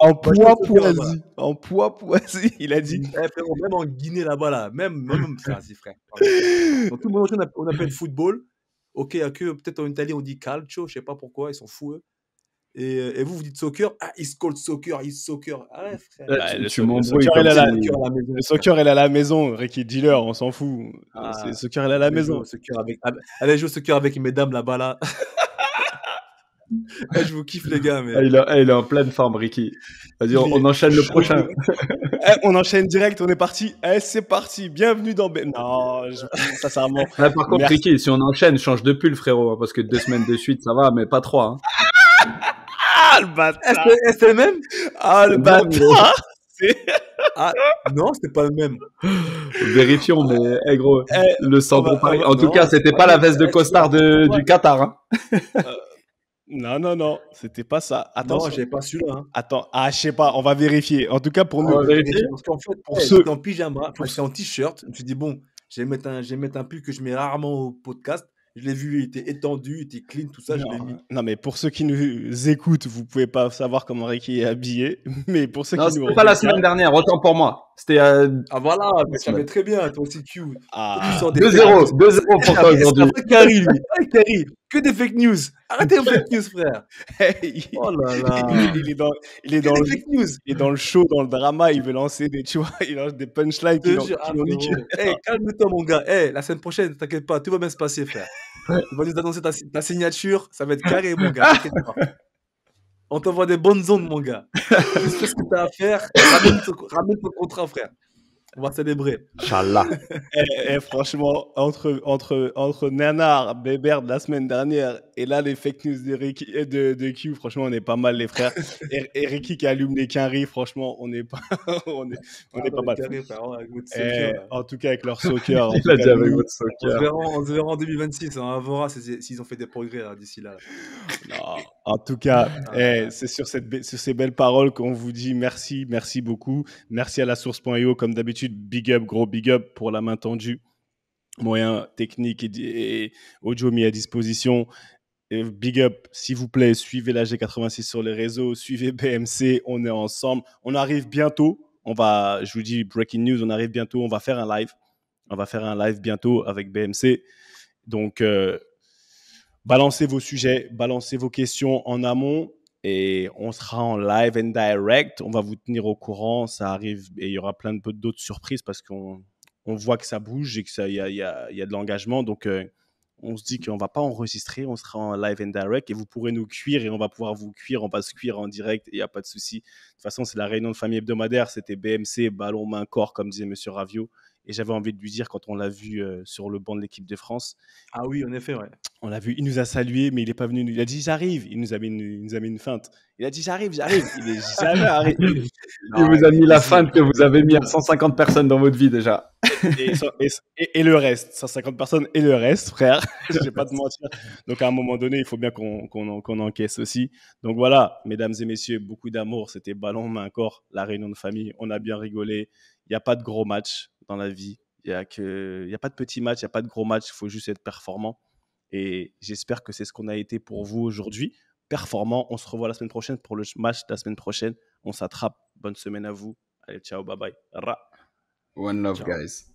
en Poipoisie. En Poipoisie, il a dit. Eh, frérot, même en Guinée, là-bas, là. Même, même, frère, frère. tout le monde, on appelle football. Ok, il peut-être en Italie, on dit calcio. Je sais pas pourquoi. Ils sont fous, eux. Euh, et, vous, vous dites soccer, ah, il called soccer, il soccer. Ah frère. Bah, tu, le, soccer, elle est à la maison. Ricky Dealer, on s'en fout. le soccer, il est à la maison. Ah. Soccer avec, ah, allez jouer soccer avec dames là-bas, là. Eh, je vous kiffe, les gars. Mais... Ah, eh, il, est en pleine forme, Ricky. Vas-y, on, enchaîne le prochain. Eh, on enchaîne direct, on est parti. c'est parti. Bienvenue dans. Non, sincèrement. par contre, Ricky, si on enchaîne, change de pull, frérot. Hein, parce que deux semaines de suite, ça va, mais pas trois. Hein. Ah, le bâtard C'est le même Ah, le bâtard ah, non, c'était pas le même. Vérifions, mais eh, gros, eh, le sang En tout cas, c'était pas la veste de costard du Qatar. Hein. Euh, non, non, non, c'était pas ça. Attends, j'ai pas su. Hein. Attends, ah, je sais pas, on va vérifier. En tout cas, pour nous. Vérifier. Parce qu'en fait, pour eh, ceux... en pyjama, je c'est en t-shirt. Je me suis dit, bon, je vais mettre un, je mettre un pull que je mets rarement au podcast. Je l'ai vu, il était étendu, il était clean, tout ça, non, je l'ai mis. Non, mais pour ceux qui nous écoutent, vous pouvez pas savoir comment Ricky est habillé. Mais pour ceux qui nous. pas la semaine dernière, autant pour moi. C'était à... Euh, ah voilà, mais tu très bien, toi aussi cute 2-0, 2-0 pour toi ah, aujourd'hui. Carrie, lui. Carrie, que des fake news. Arrêtez les fake news, frère. oh là là. Il, est dans, il le, fake news. Il est dans le show, dans le drama, il veut lancer des, tu vois, il lance des punchlines. Qui ah, hey, calme-toi, mon gars. Hey, la semaine prochaine, t'inquiète pas, tout va bien se passer, frère. Il va nous annoncer ta, ta signature, ça va être carré, mon gars. T'inquiète pas. On t'envoie des bonnes ondes, mon gars. quest ce que tu as à faire. ramène ton contrat, frère on va célébrer. Inch'Allah. et, eh, eh, franchement, entre, entre, entre Nanar, Bébert de la semaine dernière et là, les fake news de, et euh, de, de Q, franchement, on est pas mal, les frères. Et, Ricky qui allume les quinries, franchement, on est pas, on est, on est ah, pas mal. Eh, en tout cas, avec leur soccer. On se, verra, en 2026. Hein, on verra s'ils ont fait des progrès hein, d'ici là. en tout cas, ah. c'est sur, sur ces belles paroles qu'on vous dit merci, merci beaucoup. Merci à la source.io, comme d'habitude big up, gros big up pour la main tendue, moyens techniques et, audio mis à disposition. big up, s'il vous plaît, suivez la G86 sur les réseaux, suivez BMC, on est ensemble. On arrive bientôt. On va, je vous dis, breaking news, on arrive bientôt. On va faire un live. On va faire un live bientôt avec BMC. Donc, euh, balancez vos sujets, balancez vos questions en amont et on sera en live and direct. On va vous tenir au courant. Ça arrive et il y aura plein d'autres surprises parce qu'on voit que ça bouge et qu'il y, y, y a, de l'engagement. Donc, euh, on se dit qu'on ne va pas enregistrer. On sera en live and direct et vous pourrez nous cuire et on va pouvoir vous cuire. On va se cuire en direct il n'y a pas de souci. De toute façon, c'est la réunion de famille hebdomadaire. C'était BMC, ballon, main, corps, comme disait Monsieur Ravio. Et j'avais envie de lui dire quand on l'a vu euh, sur le banc de l'équipe de France. Ah oui, en effet, ouais. On l'a vu, il nous a salué, mais il n'est pas venu. Il a dit j'arrive. Il nous a mis une, mis une feinte. Il a dit j'arrive, j'arrive. Il est il vous a mis la feinte que vous avez mis à 150 personnes dans votre vie déjà. et, le reste, 150 personnes et le reste, frère. Je vais pas te mentir. Donc à un moment donné, il faut bien qu'on encaisse aussi. Donc voilà, mesdames et messieurs, beaucoup d'amour. C'était ballon, main, encore la réunion de famille. On a bien rigolé. Il n'y a pas de gros match dans la vie. Il n'y a, que, a pas de petits matchs, il n'y a pas de gros matchs, il faut juste être performant. Et j'espère que c'est ce qu'on a été pour vous aujourd'hui. Performant, on se revoit la semaine prochaine pour le match de la semaine prochaine. On s'attrape. Bonne semaine à vous. Allez, ciao, bye bye. One love, guys.